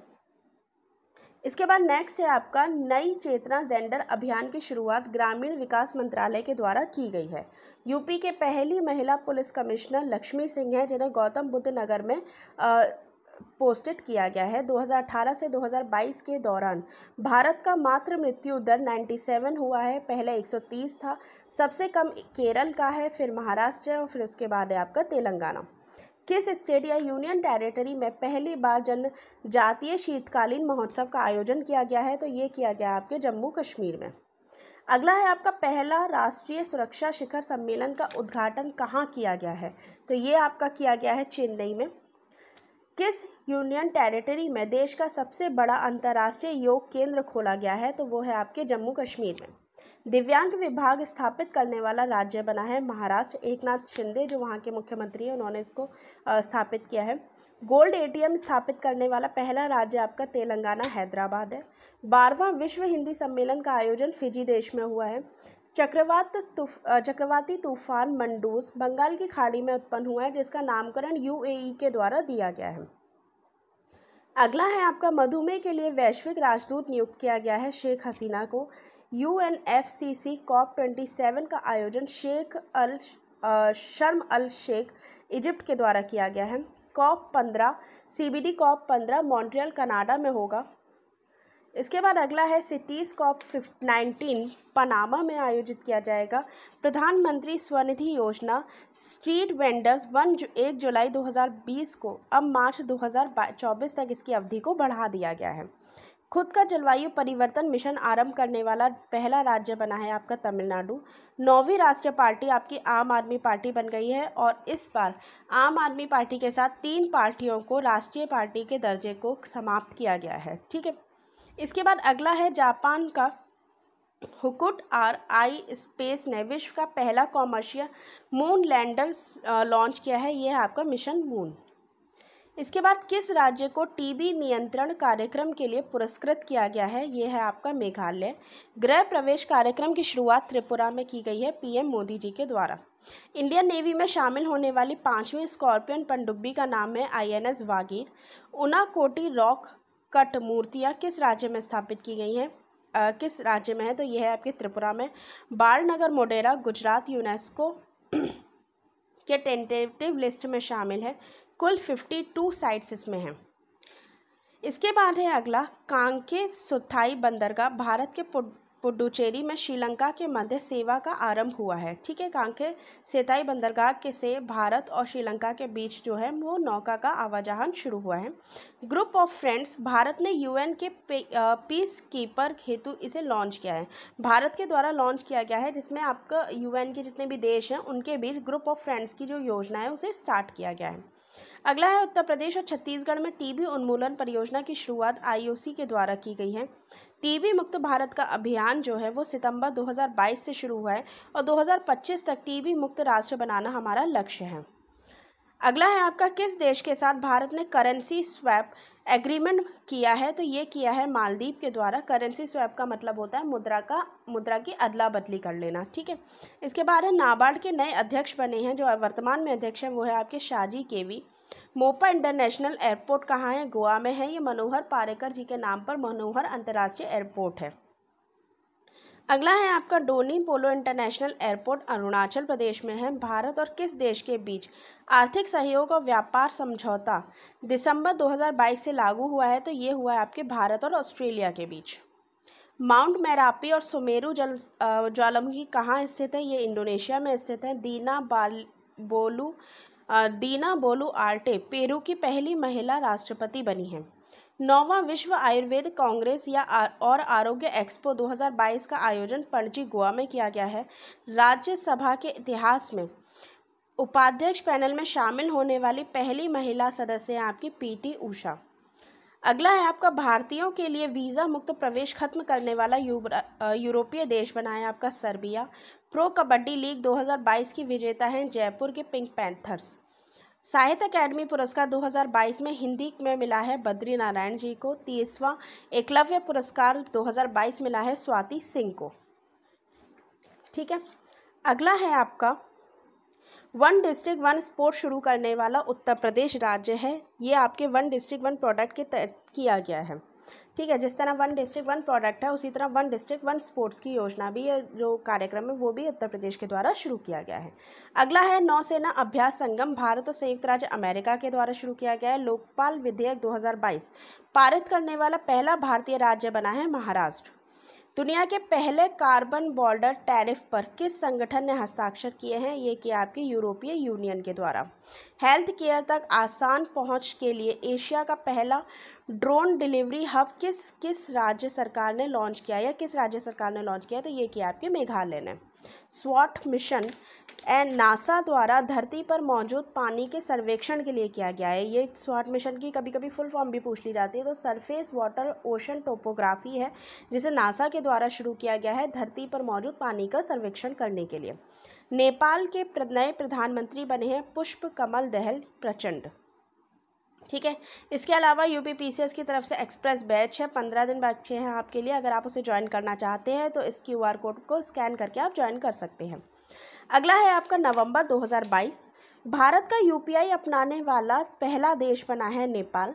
इसके बाद नेक्स्ट है आपका नई चेतना जेंडर अभियान की शुरुआत ग्रामीण विकास मंत्रालय के द्वारा की गई है यूपी के पहली महिला पुलिस कमिश्नर लक्ष्मी सिंह हैं जिन्हें गौतम बुद्ध नगर में पोस्टेड किया गया है 2018 से 2022 के दौरान भारत का मात्र मृत्यु दर 97 हुआ है पहले 130 था सबसे कम केरल का है फिर महाराष्ट्र और फिर उसके बाद है आपका तेलंगाना किस स्टेट या यूनियन टेरिटरी में पहली बार जनजातीय शीतकालीन महोत्सव का आयोजन किया गया है तो ये किया गया आपके जम्मू कश्मीर में अगला है आपका पहला राष्ट्रीय सुरक्षा शिखर सम्मेलन का उद्घाटन कहाँ किया गया है तो ये आपका किया गया है चेन्नई में किस यूनियन टेरिटरी में देश का सबसे बड़ा अंतर्राष्ट्रीय योग केंद्र खोला गया है तो वो है आपके जम्मू कश्मीर में दिव्यांग विभाग स्थापित करने वाला राज्य बना है महाराष्ट्र एक नाथ शिंदे जो वहाँ के मुख्यमंत्री हैं उन्होंने इसको स्थापित किया है गोल्ड एटीएम स्थापित करने वाला पहला राज्य आपका तेलंगाना हैदराबाद है बारहवां विश्व हिंदी सम्मेलन का आयोजन फिजी देश में हुआ है चक्रवात तूफ चक्रवाती तूफान मंडूस बंगाल की खाड़ी में उत्पन्न हुआ है जिसका नामकरण यूएई के द्वारा दिया गया है अगला है आपका मधुमेह के लिए वैश्विक राजदूत नियुक्त किया गया है शेख हसीना को you N F C C COP twenty seven का आयोजन शेख अल शर्म अल शेख इजिप्ट के द्वारा किया गया है कॉप पंद्रह सी बी डी कॉप पंद्रह मॉन्ट्रियल कनाडा में होगा इसके बाद अगला है CITES COP fifth nineteen Panama में आयोजित किया जाएगा प्रधानमंत्री स्वनिधि योजना स्ट्रीट वेंडर्स वन जु, एक जुलाई 2020 को अब मार्च 2024 तक इसकी अवधि को बढ़ा दिया गया है खुद का जलवायु परिवर्तन मिशन आरंभ करने वाला पहला राज्य बना है आपका तमिलनाडु नौवीं राष्ट्रीय पार्टी आपकी आम आदमी पार्टी बन गई है और इस बार आम आदमी पार्टी के साथ तीन पार्टियों को राष्ट्रीय पार्टी के दर्जे को समाप्त किया गया है ठीक है इसके बाद अगला है जापान का हुकुट आर आई स्पेस ने विश्व का पहला कॉमर्शियल मून लैंडर लॉन्च किया है यह है आपका मिशन मून इसके बाद किस राज्य को टीबी नियंत्रण कार्यक्रम के लिए पुरस्कृत किया गया है ये है आपका मेघालय गृह प्रवेश कार्यक्रम की शुरुआत त्रिपुरा में की गई है पीएम मोदी जी के द्वारा इंडियन नेवी में शामिल होने वाली पाँचवीं स्कॉर्पियन पनडुब्बी का नाम है INS Vagir Unakoti rock cut मूर्तियाँ किस राज्य में स्थापित की गई हैं किस राज्य में है तो यह है आपके त्रिपुरा में बालनगर मोडेरा गुजरात यूनेस्को के टेंटेटिव लिस्ट में शामिल है कुल फिफ्टी टू साइट्स इसमें हैं इसके बाद है अगला कांके सुथाई बंदरगाह भारत के पुडुचेरी में श्रीलंका के मध्य सेवा का आरंभ हुआ है ठीक है कांखे सेताई बंदरगाह के से भारत और श्रीलंका के बीच जो है वो नौका का आवाजाहन शुरू हुआ है ग्रुप ऑफ फ्रेंड्स भारत ने यूएन के पीस कीपर हेतु इसे लॉन्च किया है भारत के द्वारा लॉन्च किया गया है जिसमें आपका यूएन के जितने भी देश हैं उनके बीच ग्रुप ऑफ फ्रेंड्स की जो योजना है उसे स्टार्ट किया गया है अगला है उत्तर प्रदेश और छत्तीसगढ़ में टीबी उन्मूलन परियोजना की शुरुआत आईओसी के द्वारा की गई है टीबी मुक्त भारत का अभियान जो है वो सितंबर 2022 से शुरू हुआ है और 2025 तक टीबी मुक्त राष्ट्र बनाना हमारा लक्ष्य है अगला है आपका किस देश के साथ भारत ने करेंसी स्वैप एग्रीमेंट किया है तो ये किया है मालदीव के द्वारा करेंसी स्वैप का मतलब होता है मुद्रा का मुद्रा की अदला बदली कर लेना ठीक है इसके बाद है नाबार्ड के नए अध्यक्ष बने हैं जो वर्तमान में अध्यक्ष हैं वो है आपके Shaji K V Mopa international airport कहाँ है गोवा में है ये मनोहर पारेकर जी के नाम पर मनोहर अंतर्राष्ट्रीय एयरपोर्ट है अगला है आपका डोनी पोलो इंटरनेशनल एयरपोर्ट अरुणाचल प्रदेश में है भारत और किस देश के बीच आर्थिक सहयोग और व्यापार समझौता दिसंबर 2022 से लागू हुआ है तो ये हुआ है आपके भारत और ऑस्ट्रेलिया के बीच माउंट मैरापी और सुमेरु जल ज्वालामुखी कहाँ स्थित है ये इंडोनेशिया में स्थित है दीना बाल बोलू दीना बोलू आर्टे पेरू की पहली महिला राष्ट्रपति बनी है नौवा विश्व आयुर्वेद कांग्रेस या और आरोग्य एक्सपो 2022 का आयोजन पणजी गोवा में किया गया है राज्यसभा के इतिहास में उपाध्यक्ष पैनल में शामिल होने वाली पहली महिला सदस्य हैं आपकी पीटी उषा अगला है आपका भारतीयों के लिए वीज़ा मुक्त प्रवेश खत्म करने वाला यूरोपीय देश बना है आपका सर्बिया प्रो कबड्डी लीग 2022 की विजेता हैं जयपुर के पिंक पैंथर्स साहित्य अकेडमी पुरस्कार 2022 में हिंदी में मिला है बद्री नारायण जी को तीसवा एकलव्य पुरस्कार 2022 मिला है स्वाति सिंह को ठीक है अगला है आपका वन डिस्ट्रिक्ट वन स्पोर्ट शुरू करने वाला उत्तर प्रदेश राज्य है ये आपके वन डिस्ट्रिक्ट वन प्रोडक्ट के तहत किया गया है ठीक है जिस तरह वन डिस्ट्रिक्ट वन प्रोडक्ट है उसी तरह वन डिस्ट्रिक्ट वन स्पोर्ट्स की योजना भी जो कार्यक्रम है वो भी उत्तर प्रदेश के द्वारा शुरू किया गया है अगला है नौसेना अभ्यास संगम भारत और संयुक्त राज्य अमेरिका के द्वारा शुरू किया गया है लोकपाल विधेयक दो पारित करने वाला पहला भारतीय राज्य बना है महाराष्ट्र दुनिया के पहले कार्बन बॉर्डर टैरिफ पर किस संगठन ने हस्ताक्षर किए हैं ये किया आपके यूरोपीय यूनियन के द्वारा हेल्थ केयर तक आसान पहुंच के लिए एशिया का पहला ड्रोन डिलीवरी हब किस किस राज्य सरकार ने लॉन्च किया या किस राज्य सरकार ने लॉन्च किया तो ये किया आपके मेघालय ने स्वाट मिशन एंड नासा द्वारा धरती पर मौजूद पानी के सर्वेक्षण के लिए किया गया है ये स्वाट मिशन की कभी कभी फुल फॉर्म भी पूछ ली जाती है तो सरफेस वाटर ओशन टोपोग्राफी है जिसे नासा के द्वारा शुरू किया गया है धरती पर मौजूद पानी का सर्वेक्षण करने के लिए नेपाल के नए प्रधानमंत्री बने हैं पुष्प कमल दहल प्रचंड ठीक है इसके अलावा U P P C S की तरफ से एक्सप्रेस बैच है पंद्रह दिन बच्चे हैं आपके लिए अगर आप उसे ज्वाइन करना चाहते हैं तो इस क्यू आर कोड को स्कैन करके आप ज्वाइन कर सकते हैं अगला है आपका नवंबर 2022 भारत का यू अपनाने वाला पहला देश बना है नेपाल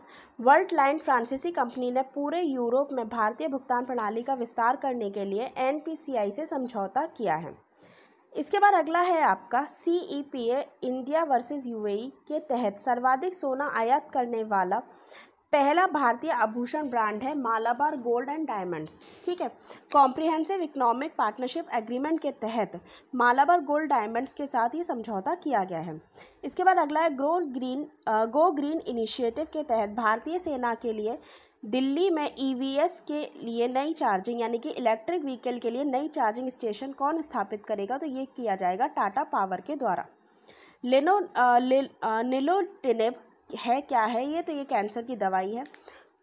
वर्ल्ड लाइन फ्रांसीसी कंपनी ने पूरे यूरोप में भारतीय भुगतान प्रणाली का विस्तार करने के लिए एन से समझौता किया है इसके बाद अगला है आपका C E P A India versus U K तहत सर्वाधिक सोना आयात करने वाला पहला भारतीय आभूषण ब्रांड है मालाबार गोल्ड एंड डायमंड्स ठीक है कॉम्प्रिहेंसिव इकोनॉमिक पार्टनरशिप एग्रीमेंट के तहत मालाबार गोल्ड डायमंड्स के साथ ये समझौता किया गया है इसके बाद अगला है grow green go green initiative के तहत भारतीय सेना के लिए दिल्ली में ई e के लिए नई चार्जिंग यानी कि इलेक्ट्रिक व्हीकल के लिए नई चार्जिंग स्टेशन कौन स्थापित करेगा तो ये किया जाएगा टाटा पावर के द्वारा लेनो ले, है क्या है ये तो ये कैंसर की दवाई है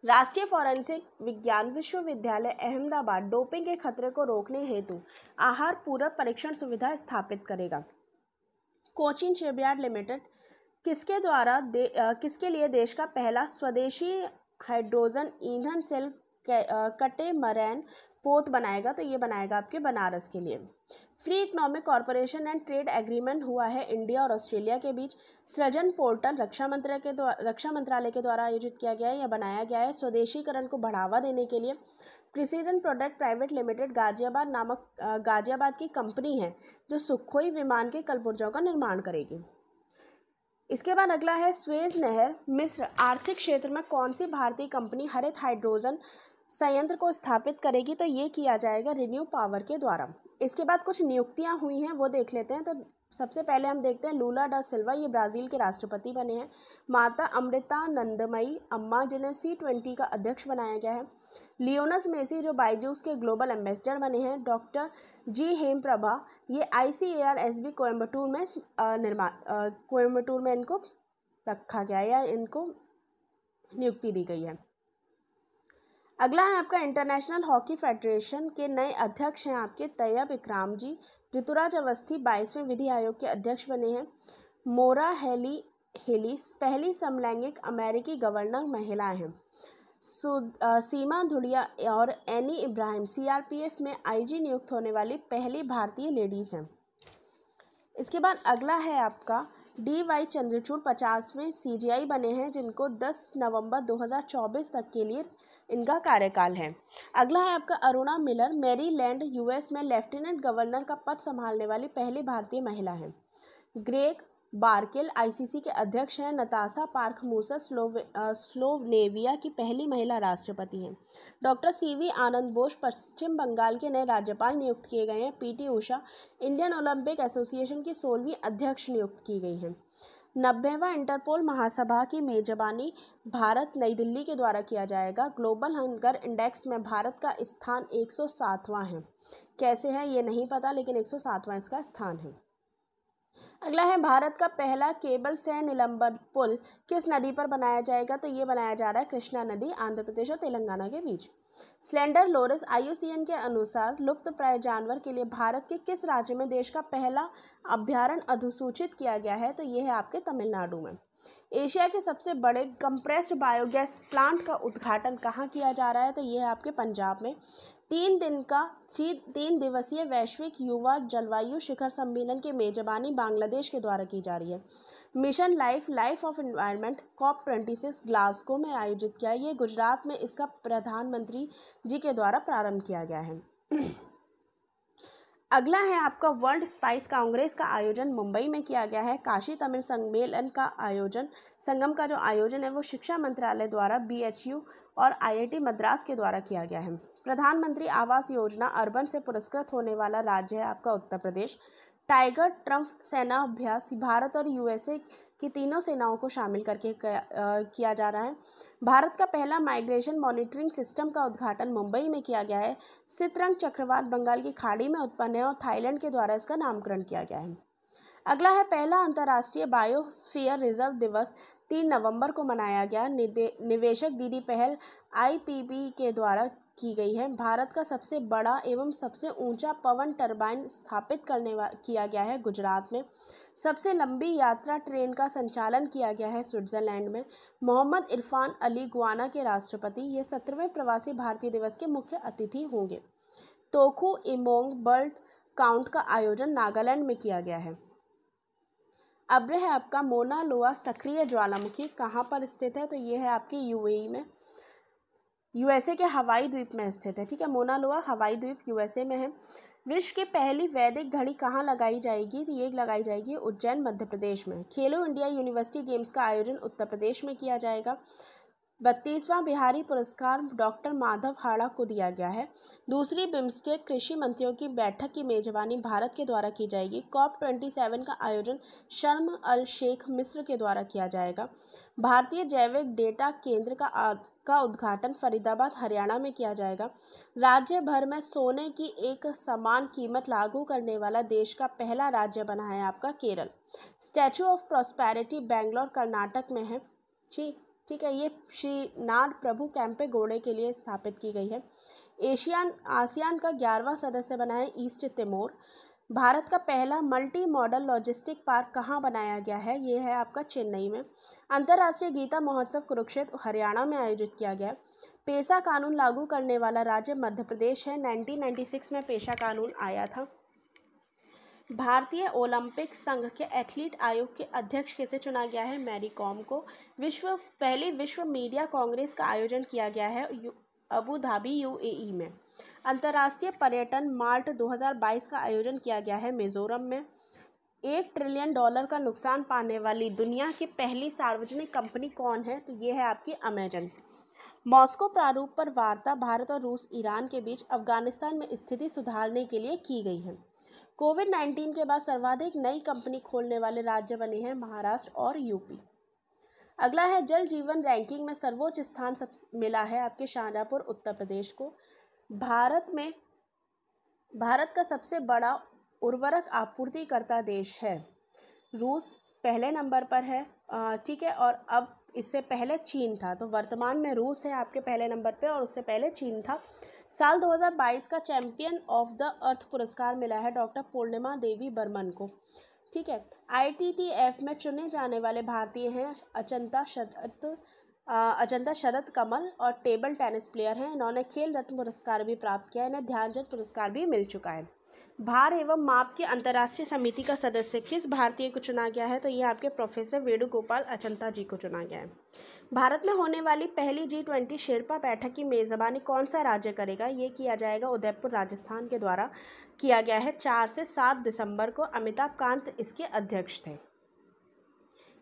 राष्ट्रीय फॉरेंसिक विज्ञान विश्वविद्यालय अहमदाबाद डोपिंग के खतरे को रोकने हेतु आहार पूरक परीक्षण सुविधा स्थापित करेगा कोचिन शिपयार्ड लिमिटेड किसके द्वारा दे, आ, किसके लिए देश का पहला स्वदेशी हाइड्रोजन ईंधन सेल कटे मरैन पोत बनाएगा तो ये बनाएगा आपके बनारस के लिए free economic corporation and trade agreement हुआ है इंडिया और ऑस्ट्रेलिया के बीच सृजन पोर्टल रक्षा मंत्रालय के द्वारा रक्षा मंत्रालय के द्वारा आयोजित किया गया है या बनाया गया है स्वदेशीकरण को बढ़ावा देने के लिए precision product private limited Ghaziabad नामक गाजियाबाद की कंपनी है जो सुखोई विमान के कलपुर्जों का निर्माण करेगी इसके बाद अगला है स्वेज नहर मिस्र आर्थिक क्षेत्र में कौन सी भारतीय कंपनी हरित हाइड्रोजन संयंत्र को स्थापित करेगी तो ये किया जाएगा रिन्यू पावर के द्वारा इसके बाद कुछ नियुक्तियां हुई हैं वो देख लेते हैं तो सबसे पहले हम देखते हैं लूला डा सिल्वा ये ब्राज़ील के राष्ट्रपति बने हैं माता अमृता नंदमयी अम्मा जिन्हें सी ट्वेंटी का अध्यक्ष बनाया गया है लियोनस मेसी जो बाइजूस के ग्लोबल एम्बेसडर बने हैं डॉक्टर जी हेम प्रभा ये I C A R S B Coimbatore में निर्माण कोयम्बटूर में इनको रखा गया या इनको नियुक्ति दी गई है अगला है आपका इंटरनेशनल हॉकी फेडरेशन के नए अध्यक्ष हैं आपके तैयब इकराम जी ऋतुराज अवस्थी बाईसवें विधि आयोग के अध्यक्ष बने हैं मोरा हेली हेली पहली समलैंगिक अमेरिकी गवर्नर महिला हैं सीमा धुड़िया और एनी इब्राहिम सीआरपीएफ में आईजी नियुक्त होने वाली पहली भारतीय लेडीज़ हैं इसके बाद अगला है आपका डी वाई चंद्रचूड़ पचासवें सीजीआई बने हैं जिनको 10 नवंबर 2024 तक के लिए इनका कार्यकाल है अगला है आपका अरुणा मिलर मेरीलैंड यूएस में लेफ्टिनेंट गवर्नर का पद संभालने वाली पहली भारतीय महिला है ग्रेग बार्केल आईसीसी के अध्यक्ष हैं नतासा पार्क मूसा स्लोवे स्लोवनेविया की पहली महिला राष्ट्रपति हैं डॉक्टर सीवी आनंद बोस पश्चिम बंगाल के नए राज्यपाल नियुक्त किए गए हैं P T T Usha Indian Olympic association की सोलहवीं अध्यक्ष नियुक्त की गई हैं नब्बेवा इंटरपोल महासभा की मेजबानी भारत नई दिल्ली के द्वारा किया जाएगा ग्लोबल हंगर इंडेक्स में भारत का स्थान 107वां है कैसे है ये नहीं पता लेकिन 107वां इसका स्थान है अगला है भारत का पहला केबल से निलंबन पुल किस नदी पर बनाया जाएगा तो ये बनाया जा रहा है कृष्णा नदी आंध्र प्रदेश और तेलंगाना के बीच स्लेंडर लोरस आईयूसीएन के अनुसार लुप्त प्राय जानवर के लिए भारत के किस राज्य में देश का पहला अभ्यारण अधिसूचित किया गया है तो ये है आपके तमिलनाडु में एशिया के सबसे बड़े कंप्रेस्ड बायोगैस प्लांट का उद्घाटन कहाँ किया जा रहा है तो ये है आपके पंजाब में तीन दिन का तीन दिवसीय वैश्विक युवा जलवायु शिखर सम्मेलन की मेजबानी बांग्लादेश के द्वारा की जा रही है mission life life of environment COP twenty six Glasgow में आयोजित किया ये गुजरात में इसका प्रधानमंत्री जी के द्वारा प्रारंभ किया गया है अगला है आपका वर्ल्ड स्पाइस कांग्रेस का आयोजन मुंबई में किया गया है काशी तमिल सम्मेलन का आयोजन संगम का जो आयोजन है वो शिक्षा मंत्रालय द्वारा बीएचयू और आईआईटी मद्रास के द्वारा किया गया है प्रधानमंत्री आवास योजना अर्बन से पुरस्कृत होने वाला राज्य है आपका उत्तर प्रदेश टाइगर ट्रंप सेना अभ्यास भारत और यूएसए की तीनों सेनाओं को शामिल करके किया जा रहा है भारत का पहला माइग्रेशन मॉनिटरिंग सिस्टम का उद्घाटन मुंबई में किया गया है सितरंग चक्रवात बंगाल की खाड़ी में उत्पन्न है और थाईलैंड के द्वारा इसका नामकरण किया गया है अगला है पहला अंतर्राष्ट्रीय बायोस्फीयर रिजर्व दिवस तीन नवंबर को मनाया गया निवेशक दीदी पहल आईपीपी के द्वारा की गई है भारत का सबसे बड़ा एवं सबसे ऊंचा पवन टरबाइन स्थापित करने किया गया है गुजरात में सबसे लंबी यात्रा ट्रेन का संचालन किया गया है स्विट्जरलैंड में मोहम्मद इरफान अली गुआना के राष्ट्रपति ये सत्रहवें प्रवासी भारतीय दिवस के मुख्य अतिथि होंगे तोखू इमोंग बर्ड काउंट का आयोजन नागालैंड में किया गया है अब्र है आपका मोनालोआ सक्रिय ज्वालामुखी कहाँ पर स्थित है तो ये है आपकी यूएई में यूएसए के हवाई द्वीप में स्थित है ठीक है मोनालोआ हवाई द्वीप यूएसए में है विश्व की पहली वैदिक घड़ी कहाँ लगाई जाएगी तो ये लगाई जाएगी उज्जैन मध्य प्रदेश में खेलो इंडिया यूनिवर्सिटी गेम्स का आयोजन उत्तर प्रदेश में किया जाएगा बत्तीसवां बिहारी पुरस्कार डॉक्टर माधव हाड़ा को दिया गया है दूसरी बिम्स्टेक कृषि मंत्रियों की बैठक की मेजबानी भारत के द्वारा की जाएगी कॉप ट्वेंटी सेवन का आयोजन शर्म अल शेख मिस्र के द्वारा किया जाएगा भारतीय जैविक डेटा केंद्र का का उद्घाटन फरीदाबाद हरियाणा में किया जाएगा राज्य भर में सोने की एक समान कीमत लागू करने वाला देश का पहला राज्य बना है आपका Kerala statue of prosperity Bangalore Karnataka में है जी ठीक है ये श्री नाड प्रभु कैंपे घोड़े के लिए स्थापित की गई है एशियान आसियान का ग्यारहवा सदस्य बना है ईस्ट तिमोर भारत का पहला मल्टी मॉडल लॉजिस्टिक पार्क कहाँ बनाया गया है ये है आपका चेन्नई में अंतर्राष्ट्रीय गीता महोत्सव कुरुक्षेत्र हरियाणा में आयोजित किया गया पेशा कानून लागू करने वाला राज्य मध्य प्रदेश है 1996 में पेशा कानून आया था भारतीय ओलंपिक संघ के एथलीट आयोग के अध्यक्ष कैसे चुना गया है मैरी कॉम को विश्व पहली विश्व मीडिया कांग्रेस का आयोजन किया गया है अबू धाबी यूएई में अंतर्राष्ट्रीय पर्यटन मार्ट 2022 का आयोजन किया गया है मिजोरम में एक ट्रिलियन डॉलर का नुकसान पाने वाली दुनिया की पहली सार्वजनिक कंपनी कौन है तो ये है आपकी अमेजन मॉस्को प्रारूप पर वार्ता भारत और रूस ईरान के बीच अफगानिस्तान में स्थिति सुधारने के लिए की गई है कोविड नाइन्टीन के बाद सर्वाधिक नई कंपनी खोलने वाले राज्य बने हैं महाराष्ट्र और यूपी अगला है जल जीवन रैंकिंग में सर्वोच्च स्थान सब मिला है आपके शाहजहाँपुर उत्तर प्रदेश को भारत में भारत का सबसे बड़ा उर्वरक आपूर्तिकर्ता देश है रूस पहले नंबर पर है ठीक है और अब इससे पहले चीन था तो वर्तमान में रूस है आपके पहले नंबर पे और उससे पहले चीन था साल 2022 का चैंपियन ऑफ द अर्थ पुरस्कार मिला है डॉक्टर पूर्णिमा देवी बर्मन को ठीक है आईटीटीएफ में चुने जाने वाले भारतीय हैं अचंता शरत अजंता शरद कमल और टेबल टेनिस प्लेयर हैं इन्होंने खेल रत्न पुरस्कार भी प्राप्त किया है इन्हें ध्यानचंद पुरस्कार भी मिल चुका है भार एवं माप की अंतर्राष्ट्रीय समिति का सदस्य किस भारतीय को चुना गया है तो ये आपके प्रोफेसर वेणुगोपाल अचंता जी को चुना गया है भारत में होने वाली पहली जी ट्वेंटी शेरपा बैठक की मेज़बानी कौन सा राज्य करेगा ये किया जाएगा उदयपुर राजस्थान के द्वारा किया गया है चार से सात दिसंबर को अमिताभ कांत इसके अध्यक्ष थे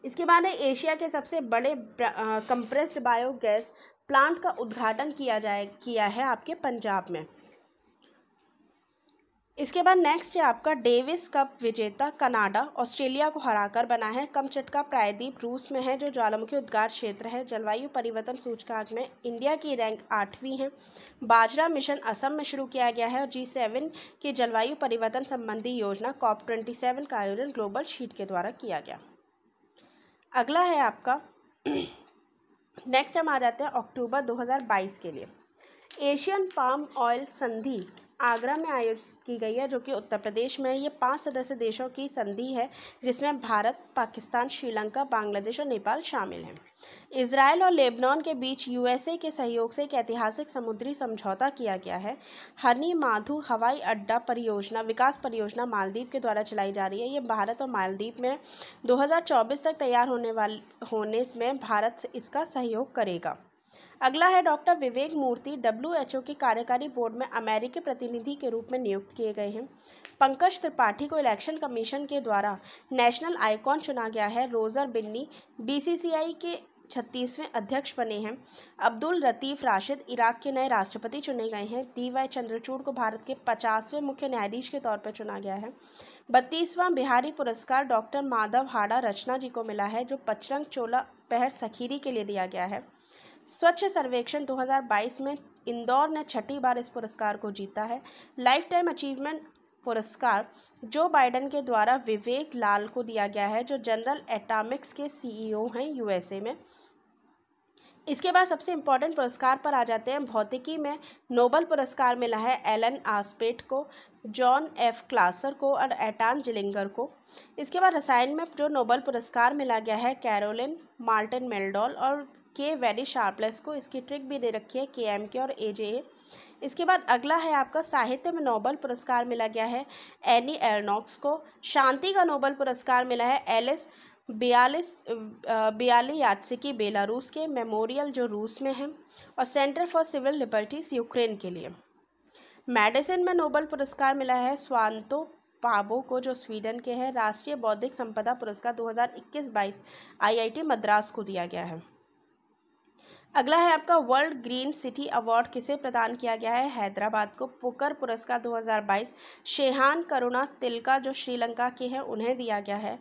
इसके बाद है एशिया के सबसे बड़े कंप्रेस्ड बायोगैस प्लांट का उद्घाटन किया जाए किया है आपके पंजाब में इसके बाद नेक्स्ट है आपका डेविस कप विजेता कनाडा ऑस्ट्रेलिया को हराकर बना है कमचटका प्रायद्वीप रूस में है जो ज्वालामुखी उद्गार क्षेत्र है जलवायु परिवर्तन सूचकांक में इंडिया की रैंक आठवीं है बाजरा मिशन असम में शुरू किया गया है और जी सेवन की जलवायु परिवर्तन संबंधी योजना कॉप ट्वेंटी सेवन का आयोजन ग्लोबल शीट के द्वारा किया गया अगला है आपका नेक्स्ट हम आ जाते हैं अक्टूबर 2022 के लिए एशियन पाम ऑयल संधि आगरा में आयोजित की गई है जो कि उत्तर प्रदेश में ये पांच सदस्य देशों की संधि है जिसमें भारत पाकिस्तान श्रीलंका बांग्लादेश और नेपाल शामिल हैं इसराइल और लेबनान के बीच यूएसए के सहयोग से एक ऐतिहासिक समुद्री समझौता किया गया है हनी माधु हवाई अड्डा परियोजना विकास परियोजना मालदीव के द्वारा चलाई जा रही है ये भारत और मालदीव में 2024 तक तैयार होने वाल होने में भारत से इसका सहयोग करेगा अगला है डॉक्टर विवेक मूर्ति डब्ल्यू के कार्यकारी बोर्ड में अमेरिकी प्रतिनिधि के रूप में नियुक्त किए गए हैं पंकज त्रिपाठी को इलेक्शन कमीशन के द्वारा नेशनल आइकॉन चुना गया है रोज़र बिन्नी बीसीसीआई के छत्तीसवें अध्यक्ष बने हैं अब्दुल रतीफ राशिद इराक के नए राष्ट्रपति चुने गए हैं डी वाई चंद्रचूड़ को भारत के पचासवें मुख्य न्यायाधीश के तौर पर चुना गया है बत्तीसवां बिहारी पुरस्कार डॉक्टर माधव हाड़ा रचना जी को मिला है जो पचरंग चोला पहर सखीरी के लिए दिया गया है स्वच्छ सर्वेक्षण 2022 में इंदौर ने छठी बार इस पुरस्कार को जीता है लाइफ टाइम अचीवमेंट पुरस्कार जो बाइडन के द्वारा विवेक लाल को दिया गया है जो जनरल एटामिक्स के सीईओ हैं यूएसए में इसके बाद सबसे इम्पॉर्टेंट पुरस्कार पर आ जाते हैं भौतिकी में नोबल पुरस्कार मिला है एलन आस्पेट को जॉन एफ क्लासर को और एटान जिलिंगर को इसके बाद रसायन में जो नोबल पुरस्कार मिला गया है कैरोलिन मार्टिन मेलडॉल और के वेरी शार्पलेस को इसकी ट्रिक भी दे रखी है के एम के और ए जे ए इसके बाद अगला है आपका साहित्य में नोबल पुरस्कार मिला गया है एनी एरनॉक्स को शांति का नोबल पुरस्कार मिला है एलिस बयालीस बयाली यात्सिकी बेलारूस के मेमोरियल जो रूस में है और centre for civil liberties Ukraine के लिए मेडिसिन में नोबल पुरस्कार मिला है स्वांतो पाबो को जो स्वीडन के हैं राष्ट्रीय बौद्धिक संपदा पुरस्कार 2021-22 आईआईटी मद्रास को दिया गया है अगला है आपका वर्ल्ड ग्रीन सिटी अवार्ड किसे प्रदान किया गया है हैदराबाद को पुकर पुरस्कार 2022 शेहान करुणा तिलका जो श्रीलंका के हैं उन्हें दिया गया है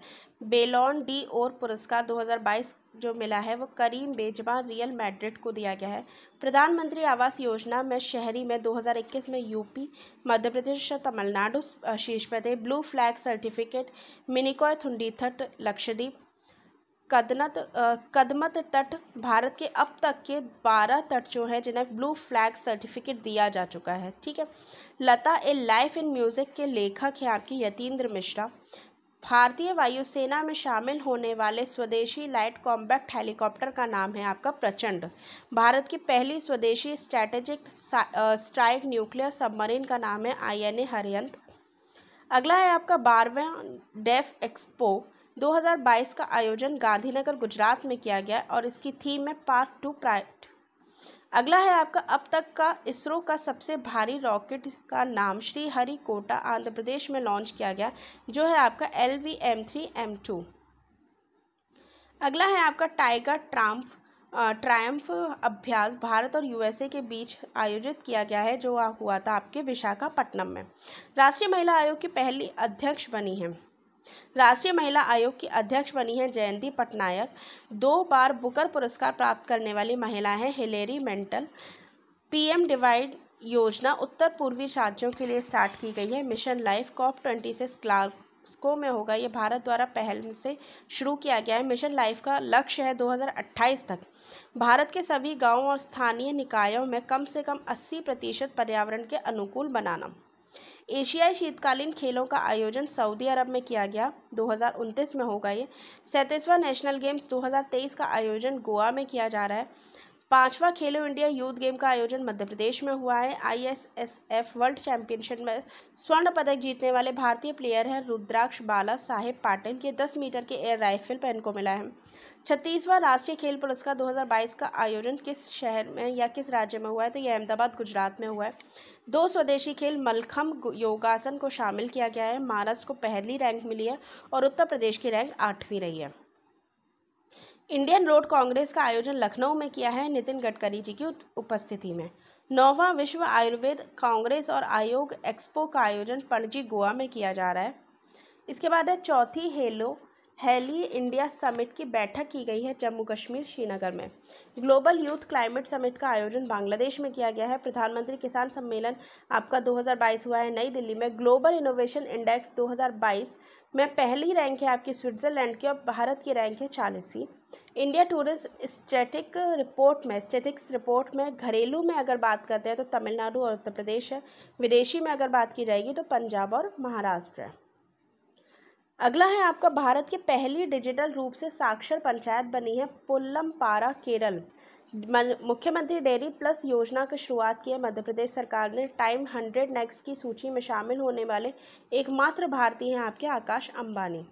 बेलॉन डी ओर पुरस्कार 2022 जो मिला है वो करीम बेजबान रियल मैड्रिड को दिया गया है प्रधानमंत्री आवास योजना में शहरी में 2021 में यूपी मध्य प्रदेश तमिलनाडु शीर्ष पर थे ब्लू फ्लैग सर्टिफिकेट मिनिकॉय थुंडीथट लक्षद्वीप कदनत कदमत तट भारत के अब तक के बारह तट जो हैं जिन्हें ब्लू फ्लैग सर्टिफिकेट दिया जा चुका है ठीक है लता ए लाइफ इन म्यूज़िक के लेखक हैं आपकी यतीन्द्र मिश्रा भारतीय वायुसेना में शामिल होने वाले स्वदेशी लाइट कॉम्बैक्ट हेलीकॉप्टर का नाम है आपका प्रचंड भारत की पहली स्वदेशी स्ट्रैटेजिक स्ट्राइक न्यूक्लियर सबमरीन का नाम है आई एन ए अगला है आपका बारहवें डेफ एक्सपो 2022 का आयोजन गांधीनगर गुजरात में किया गया और इसकी थीम है पार्ट टू प्राइट अगला है आपका अब तक का इसरो का सबसे भारी रॉकेट का नाम श्री हरिकोटा कोटा आंध्र प्रदेश में लॉन्च किया गया जो है आपका L V M three M two अगला है आपका टाइगर ट्राम्प ट्रायम्फ अभ्यास भारत और यूएसए के बीच आयोजित किया गया है जो हुआ था आपके विशाखापट्टनम में राष्ट्रीय महिला आयोग की पहली अध्यक्ष बनी है राष्ट्रीय महिला आयोग की अध्यक्ष बनी हैं जयंती पटनायक दो बार बुकर पुरस्कार प्राप्त करने वाली महिला हैं हिलेरी मेंटल पीएम डिवाइड योजना उत्तर पूर्वी राज्यों के लिए स्टार्ट की गई है mission life COP twenty six Glasgow में होगा ये भारत द्वारा पहल से शुरू किया गया है मिशन लाइफ का लक्ष्य है 2028 तक भारत के सभी गांवों और स्थानीय निकायों में कम से कम 80 प्रतिशत पर्यावरण के अनुकूल बनाना एशियाई शीतकालीन खेलों का आयोजन सऊदी अरब में किया गया दो में होगा ये सैंतीसवां नेशनल गेम्स 2023 का आयोजन गोवा में किया जा रहा है पांचवा खेलो इंडिया यूथ गेम का आयोजन मध्य प्रदेश में हुआ है आईएसएसएफ वर्ल्ड चैंपियनशिप में स्वर्ण पदक जीतने वाले भारतीय प्लेयर हैं रुद्राक्ष बाला साहेब पाटिल के 10 मीटर के एयर राइफल पर इनको मिला है छत्तीसवां राष्ट्रीय खेल पुरस्कार 2022 का आयोजन किस शहर में या किस राज्य में हुआ है तो यह अहमदाबाद गुजरात में हुआ है दो स्वदेशी खेल मलखम योगासन को शामिल किया गया है महाराष्ट्र को पहली रैंक मिली है और उत्तर प्रदेश की रैंक आठवीं रही है इंडियन रोड कांग्रेस का आयोजन लखनऊ में किया है नितिन गडकरी जी की उपस्थिति में नौवा विश्व आयुर्वेद कांग्रेस और आयोग एक्सपो का आयोजन पणजी गोवा में किया जा रहा है इसके बाद है चौथी हेलो हेली इंडिया समिट की बैठक की गई है जम्मू कश्मीर श्रीनगर में ग्लोबल यूथ क्लाइमेट समिट का आयोजन बांग्लादेश में किया गया है प्रधानमंत्री किसान सम्मेलन आपका 2022 हुआ है नई दिल्ली में ग्लोबल इनोवेशन इंडेक्स 2022 में पहली रैंक है आपकी स्विट्ज़रलैंड की और भारत की रैंक है चालीसवीं इंडिया टूरिस्ट स्टैटिक रिपोर्ट में स्टैटिक्स रिपोर्ट में घरेलू में अगर बात करते हैं तो तमिलनाडु और उत्तर प्रदेश है विदेशी में अगर बात की जाएगी तो पंजाब और महाराष्ट्र है अगला है आपका भारत की पहली डिजिटल रूप से साक्षर पंचायत बनी है पुल्लमपारा केरल मुख्यमंत्री डेयरी प्लस योजना की शुरुआत की है मध्य प्रदेश सरकार ने टाइम हंड्रेड नेक्स्ट की सूची में शामिल होने वाले एकमात्र भारतीय हैं आपके आकाश अंबानी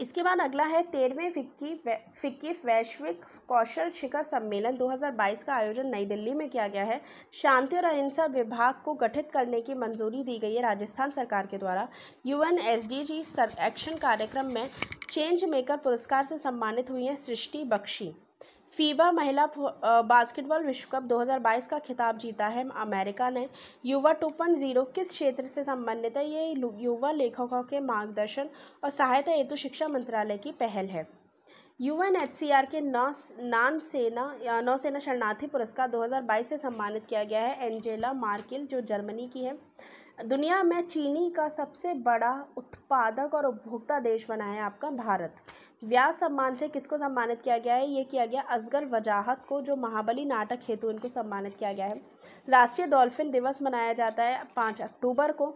इसके बाद अगला है तेरहवें फिक्की फिक्की वैश्विक कौशल शिखर सम्मेलन 2022 का आयोजन नई दिल्ली में किया गया है शांति और अहिंसा विभाग को गठित करने की मंजूरी दी गई है राजस्थान सरकार के द्वारा जी एसडीजी एक्शन कार्यक्रम में चेंज मेकर पुरस्कार से सम्मानित हुई हैं सृष्टि बख्शी फीबा महिला बास्केटबॉल विश्व कप 2022 का खिताब जीता है अमेरिका ने युवा 2.0 किस क्षेत्र से संबंधित है ये युवा लेखकों के मार्गदर्शन और सहायता हेतु शिक्षा मंत्रालय की पहल है U N H C R के नौ नान सेना नौसेना शरणार्थी पुरस्कार 2022 से सम्मानित किया गया है एंजेला मार्किल जो जर्मनी की है दुनिया में चीनी का सबसे बड़ा उत्पादक और उपभोक्ता देश बना है आपका भारत व्यास सम्मान से किसको सम्मानित किया गया है ये किया गया असगर वजाहत को जो महाबली नाटक हेतु इनको सम्मानित किया गया है राष्ट्रीय डॉल्फिन दिवस मनाया जाता है पाँच अक्टूबर को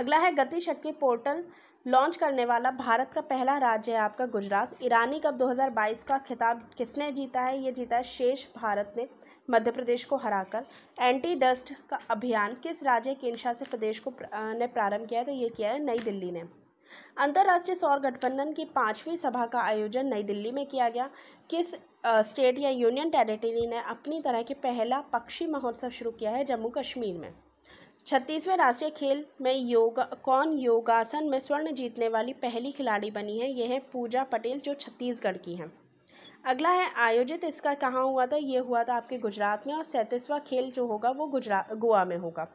अगला है गति शक्ति पोर्टल लॉन्च करने वाला भारत का पहला राज्य है आपका गुजरात ईरानी कप 2022 का खिताब किसने जीता है ये जीता है शेष भारत ने मध्य प्रदेश को हराकर एंटी डस्ट का अभियान किस राज्य केंद्रशासित प्रदेश को प्र, ने प्रारंभ किया है तो ये किया है नई दिल्ली ने अंतर्राष्ट्रीय सौर गठबंधन की पाँचवीं सभा का आयोजन नई दिल्ली में किया गया किस स्टेट या यूनियन टेरिटरी ने अपनी तरह के पहला पक्षी महोत्सव शुरू किया है जम्मू कश्मीर में छत्तीसवें राष्ट्रीय खेल में योगा कौन योगासन में स्वर्ण जीतने वाली पहली खिलाड़ी बनी है यह है पूजा पटेल जो छत्तीसगढ़ की हैं अगला है आयोजित इसका कहाँ हुआ था ये हुआ था आपके गुजरात में और सैंतीसवां खेल जो होगा वो गुजरात गोवा में होगा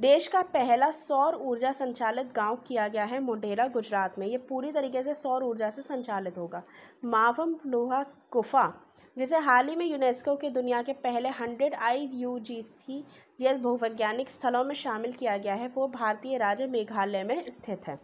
देश का पहला सौर ऊर्जा संचालित गांव किया गया है मोढेरा गुजरात में ये पूरी तरीके से सौर ऊर्जा से संचालित होगा मावम लोहा गुफा जिसे हाल ही में यूनेस्को के दुनिया के पहले हंड्रेड आई यू जी सी जैसे भूवैज्ञानिक स्थलों में शामिल किया गया है वो भारतीय राज्य मेघालय में स्थित है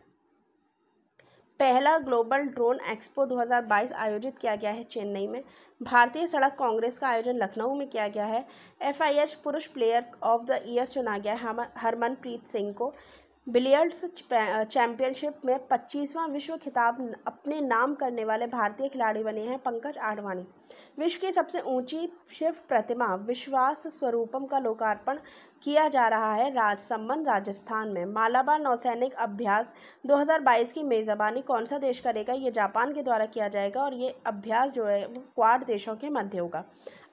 पहला ग्लोबल ड्रोन एक्सपो 2022 आयोजित किया गया है चेन्नई में भारतीय सड़क कांग्रेस का आयोजन लखनऊ में किया गया है एफ पुरुष प्लेयर ऑफ द ईयर चुना गया है हरमनप्रीत सिंह को बिलियर्ड्स चैंपियनशिप में 25वां विश्व खिताब अपने नाम करने वाले भारतीय खिलाड़ी बने हैं पंकज आडवाणी विश्व की सबसे ऊंची शिव प्रतिमा विश्वास स्वरूपम का लोकार्पण किया जा रहा है राजसमन राजस्थान में मालाबार नौसैनिक अभ्यास 2022 की मेज़बानी कौन सा देश करेगा ये जापान के द्वारा किया जाएगा और ये अभ्यास जो है वो क्वाड देशों के मध्य होगा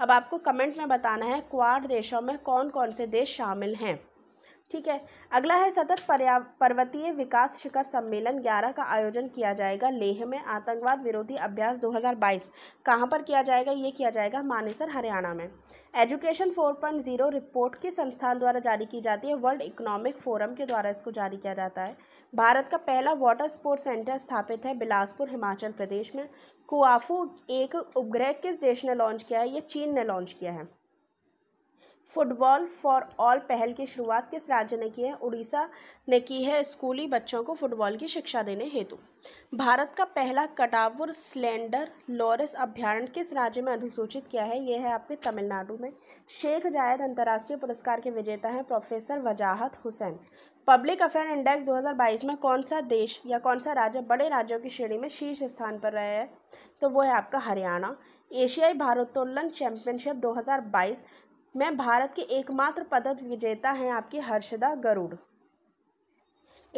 अब आपको कमेंट में बताना है क्वाड देशों में कौन कौन से देश शामिल हैं ठीक है अगला है सतत पर्वतीय विकास शिखर सम्मेलन 11 का आयोजन किया जाएगा लेह में आतंकवाद विरोधी अभ्यास 2022 कहाँ पर किया जाएगा ये किया जाएगा मानेसर हरियाणा में एजुकेशन 4.0 रिपोर्ट किस संस्थान द्वारा जारी की जाती है वर्ल्ड इकोनॉमिक फोरम के द्वारा इसको जारी किया जाता है भारत का पहला वाटर स्पोर्ट्स सेंटर स्थापित है बिलासपुर हिमाचल प्रदेश में कुआफू एक उपग्रह किस देश ने लॉन्च किया है ये चीन ने लॉन्च किया है फुटबॉल फॉर ऑल पहल की शुरुआत किस राज्य ने की है उड़ीसा ने की है स्कूली बच्चों को फुटबॉल की शिक्षा देने हेतु भारत का पहला कटावुर स्लेंडर लॉरेस अभ्यारण्य किस राज्य में अधिसूचित किया है यह है आपके तमिलनाडु में शेख जायद अंतर्राष्ट्रीय पुरस्कार के विजेता हैं प्रोफेसर वजाहत हुसैन पब्लिक अफेयर इंडेक्स 2022 में कौन सा देश या कौन सा राज्य बड़े राज्यों की श्रेणी में शीर्ष स्थान पर रहे हैं तो वो है आपका हरियाणा एशियाई भारोत्तोलन चैंपियनशिप 2022 में भारत के एकमात्र पदक विजेता हैं आपकी हर्षदा गरुड़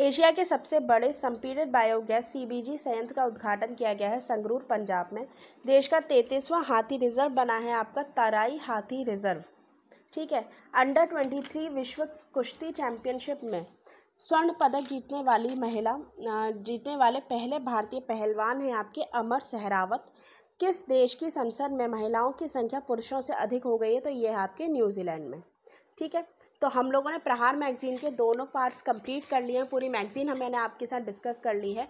एशिया के सबसे बड़े संपीड़ित बायोगैस सीबीजी संयंत्र का उद्घाटन किया गया है संगरूर पंजाब में देश का तैतीसवां हाथी रिजर्व बना है आपका तराई हाथी रिजर्व ठीक है अंडर ट्वेंटी थ्री विश्व कुश्ती चैंपियनशिप में स्वर्ण पदक जीतने वाली महिला जीतने वाले पहले भारतीय पहलवान हैं आपके अमर सहरावत किस देश की संसद में महिलाओं की संख्या पुरुषों से अधिक हो गई है तो ये है आपके न्यूजीलैंड में ठीक है तो हम लोगों ने प्रहार मैगज़ीन के दोनों पार्ट्स कंप्लीट कर लिए हैं पूरी मैगज़ीन हमने आपके साथ डिस्कस कर ली है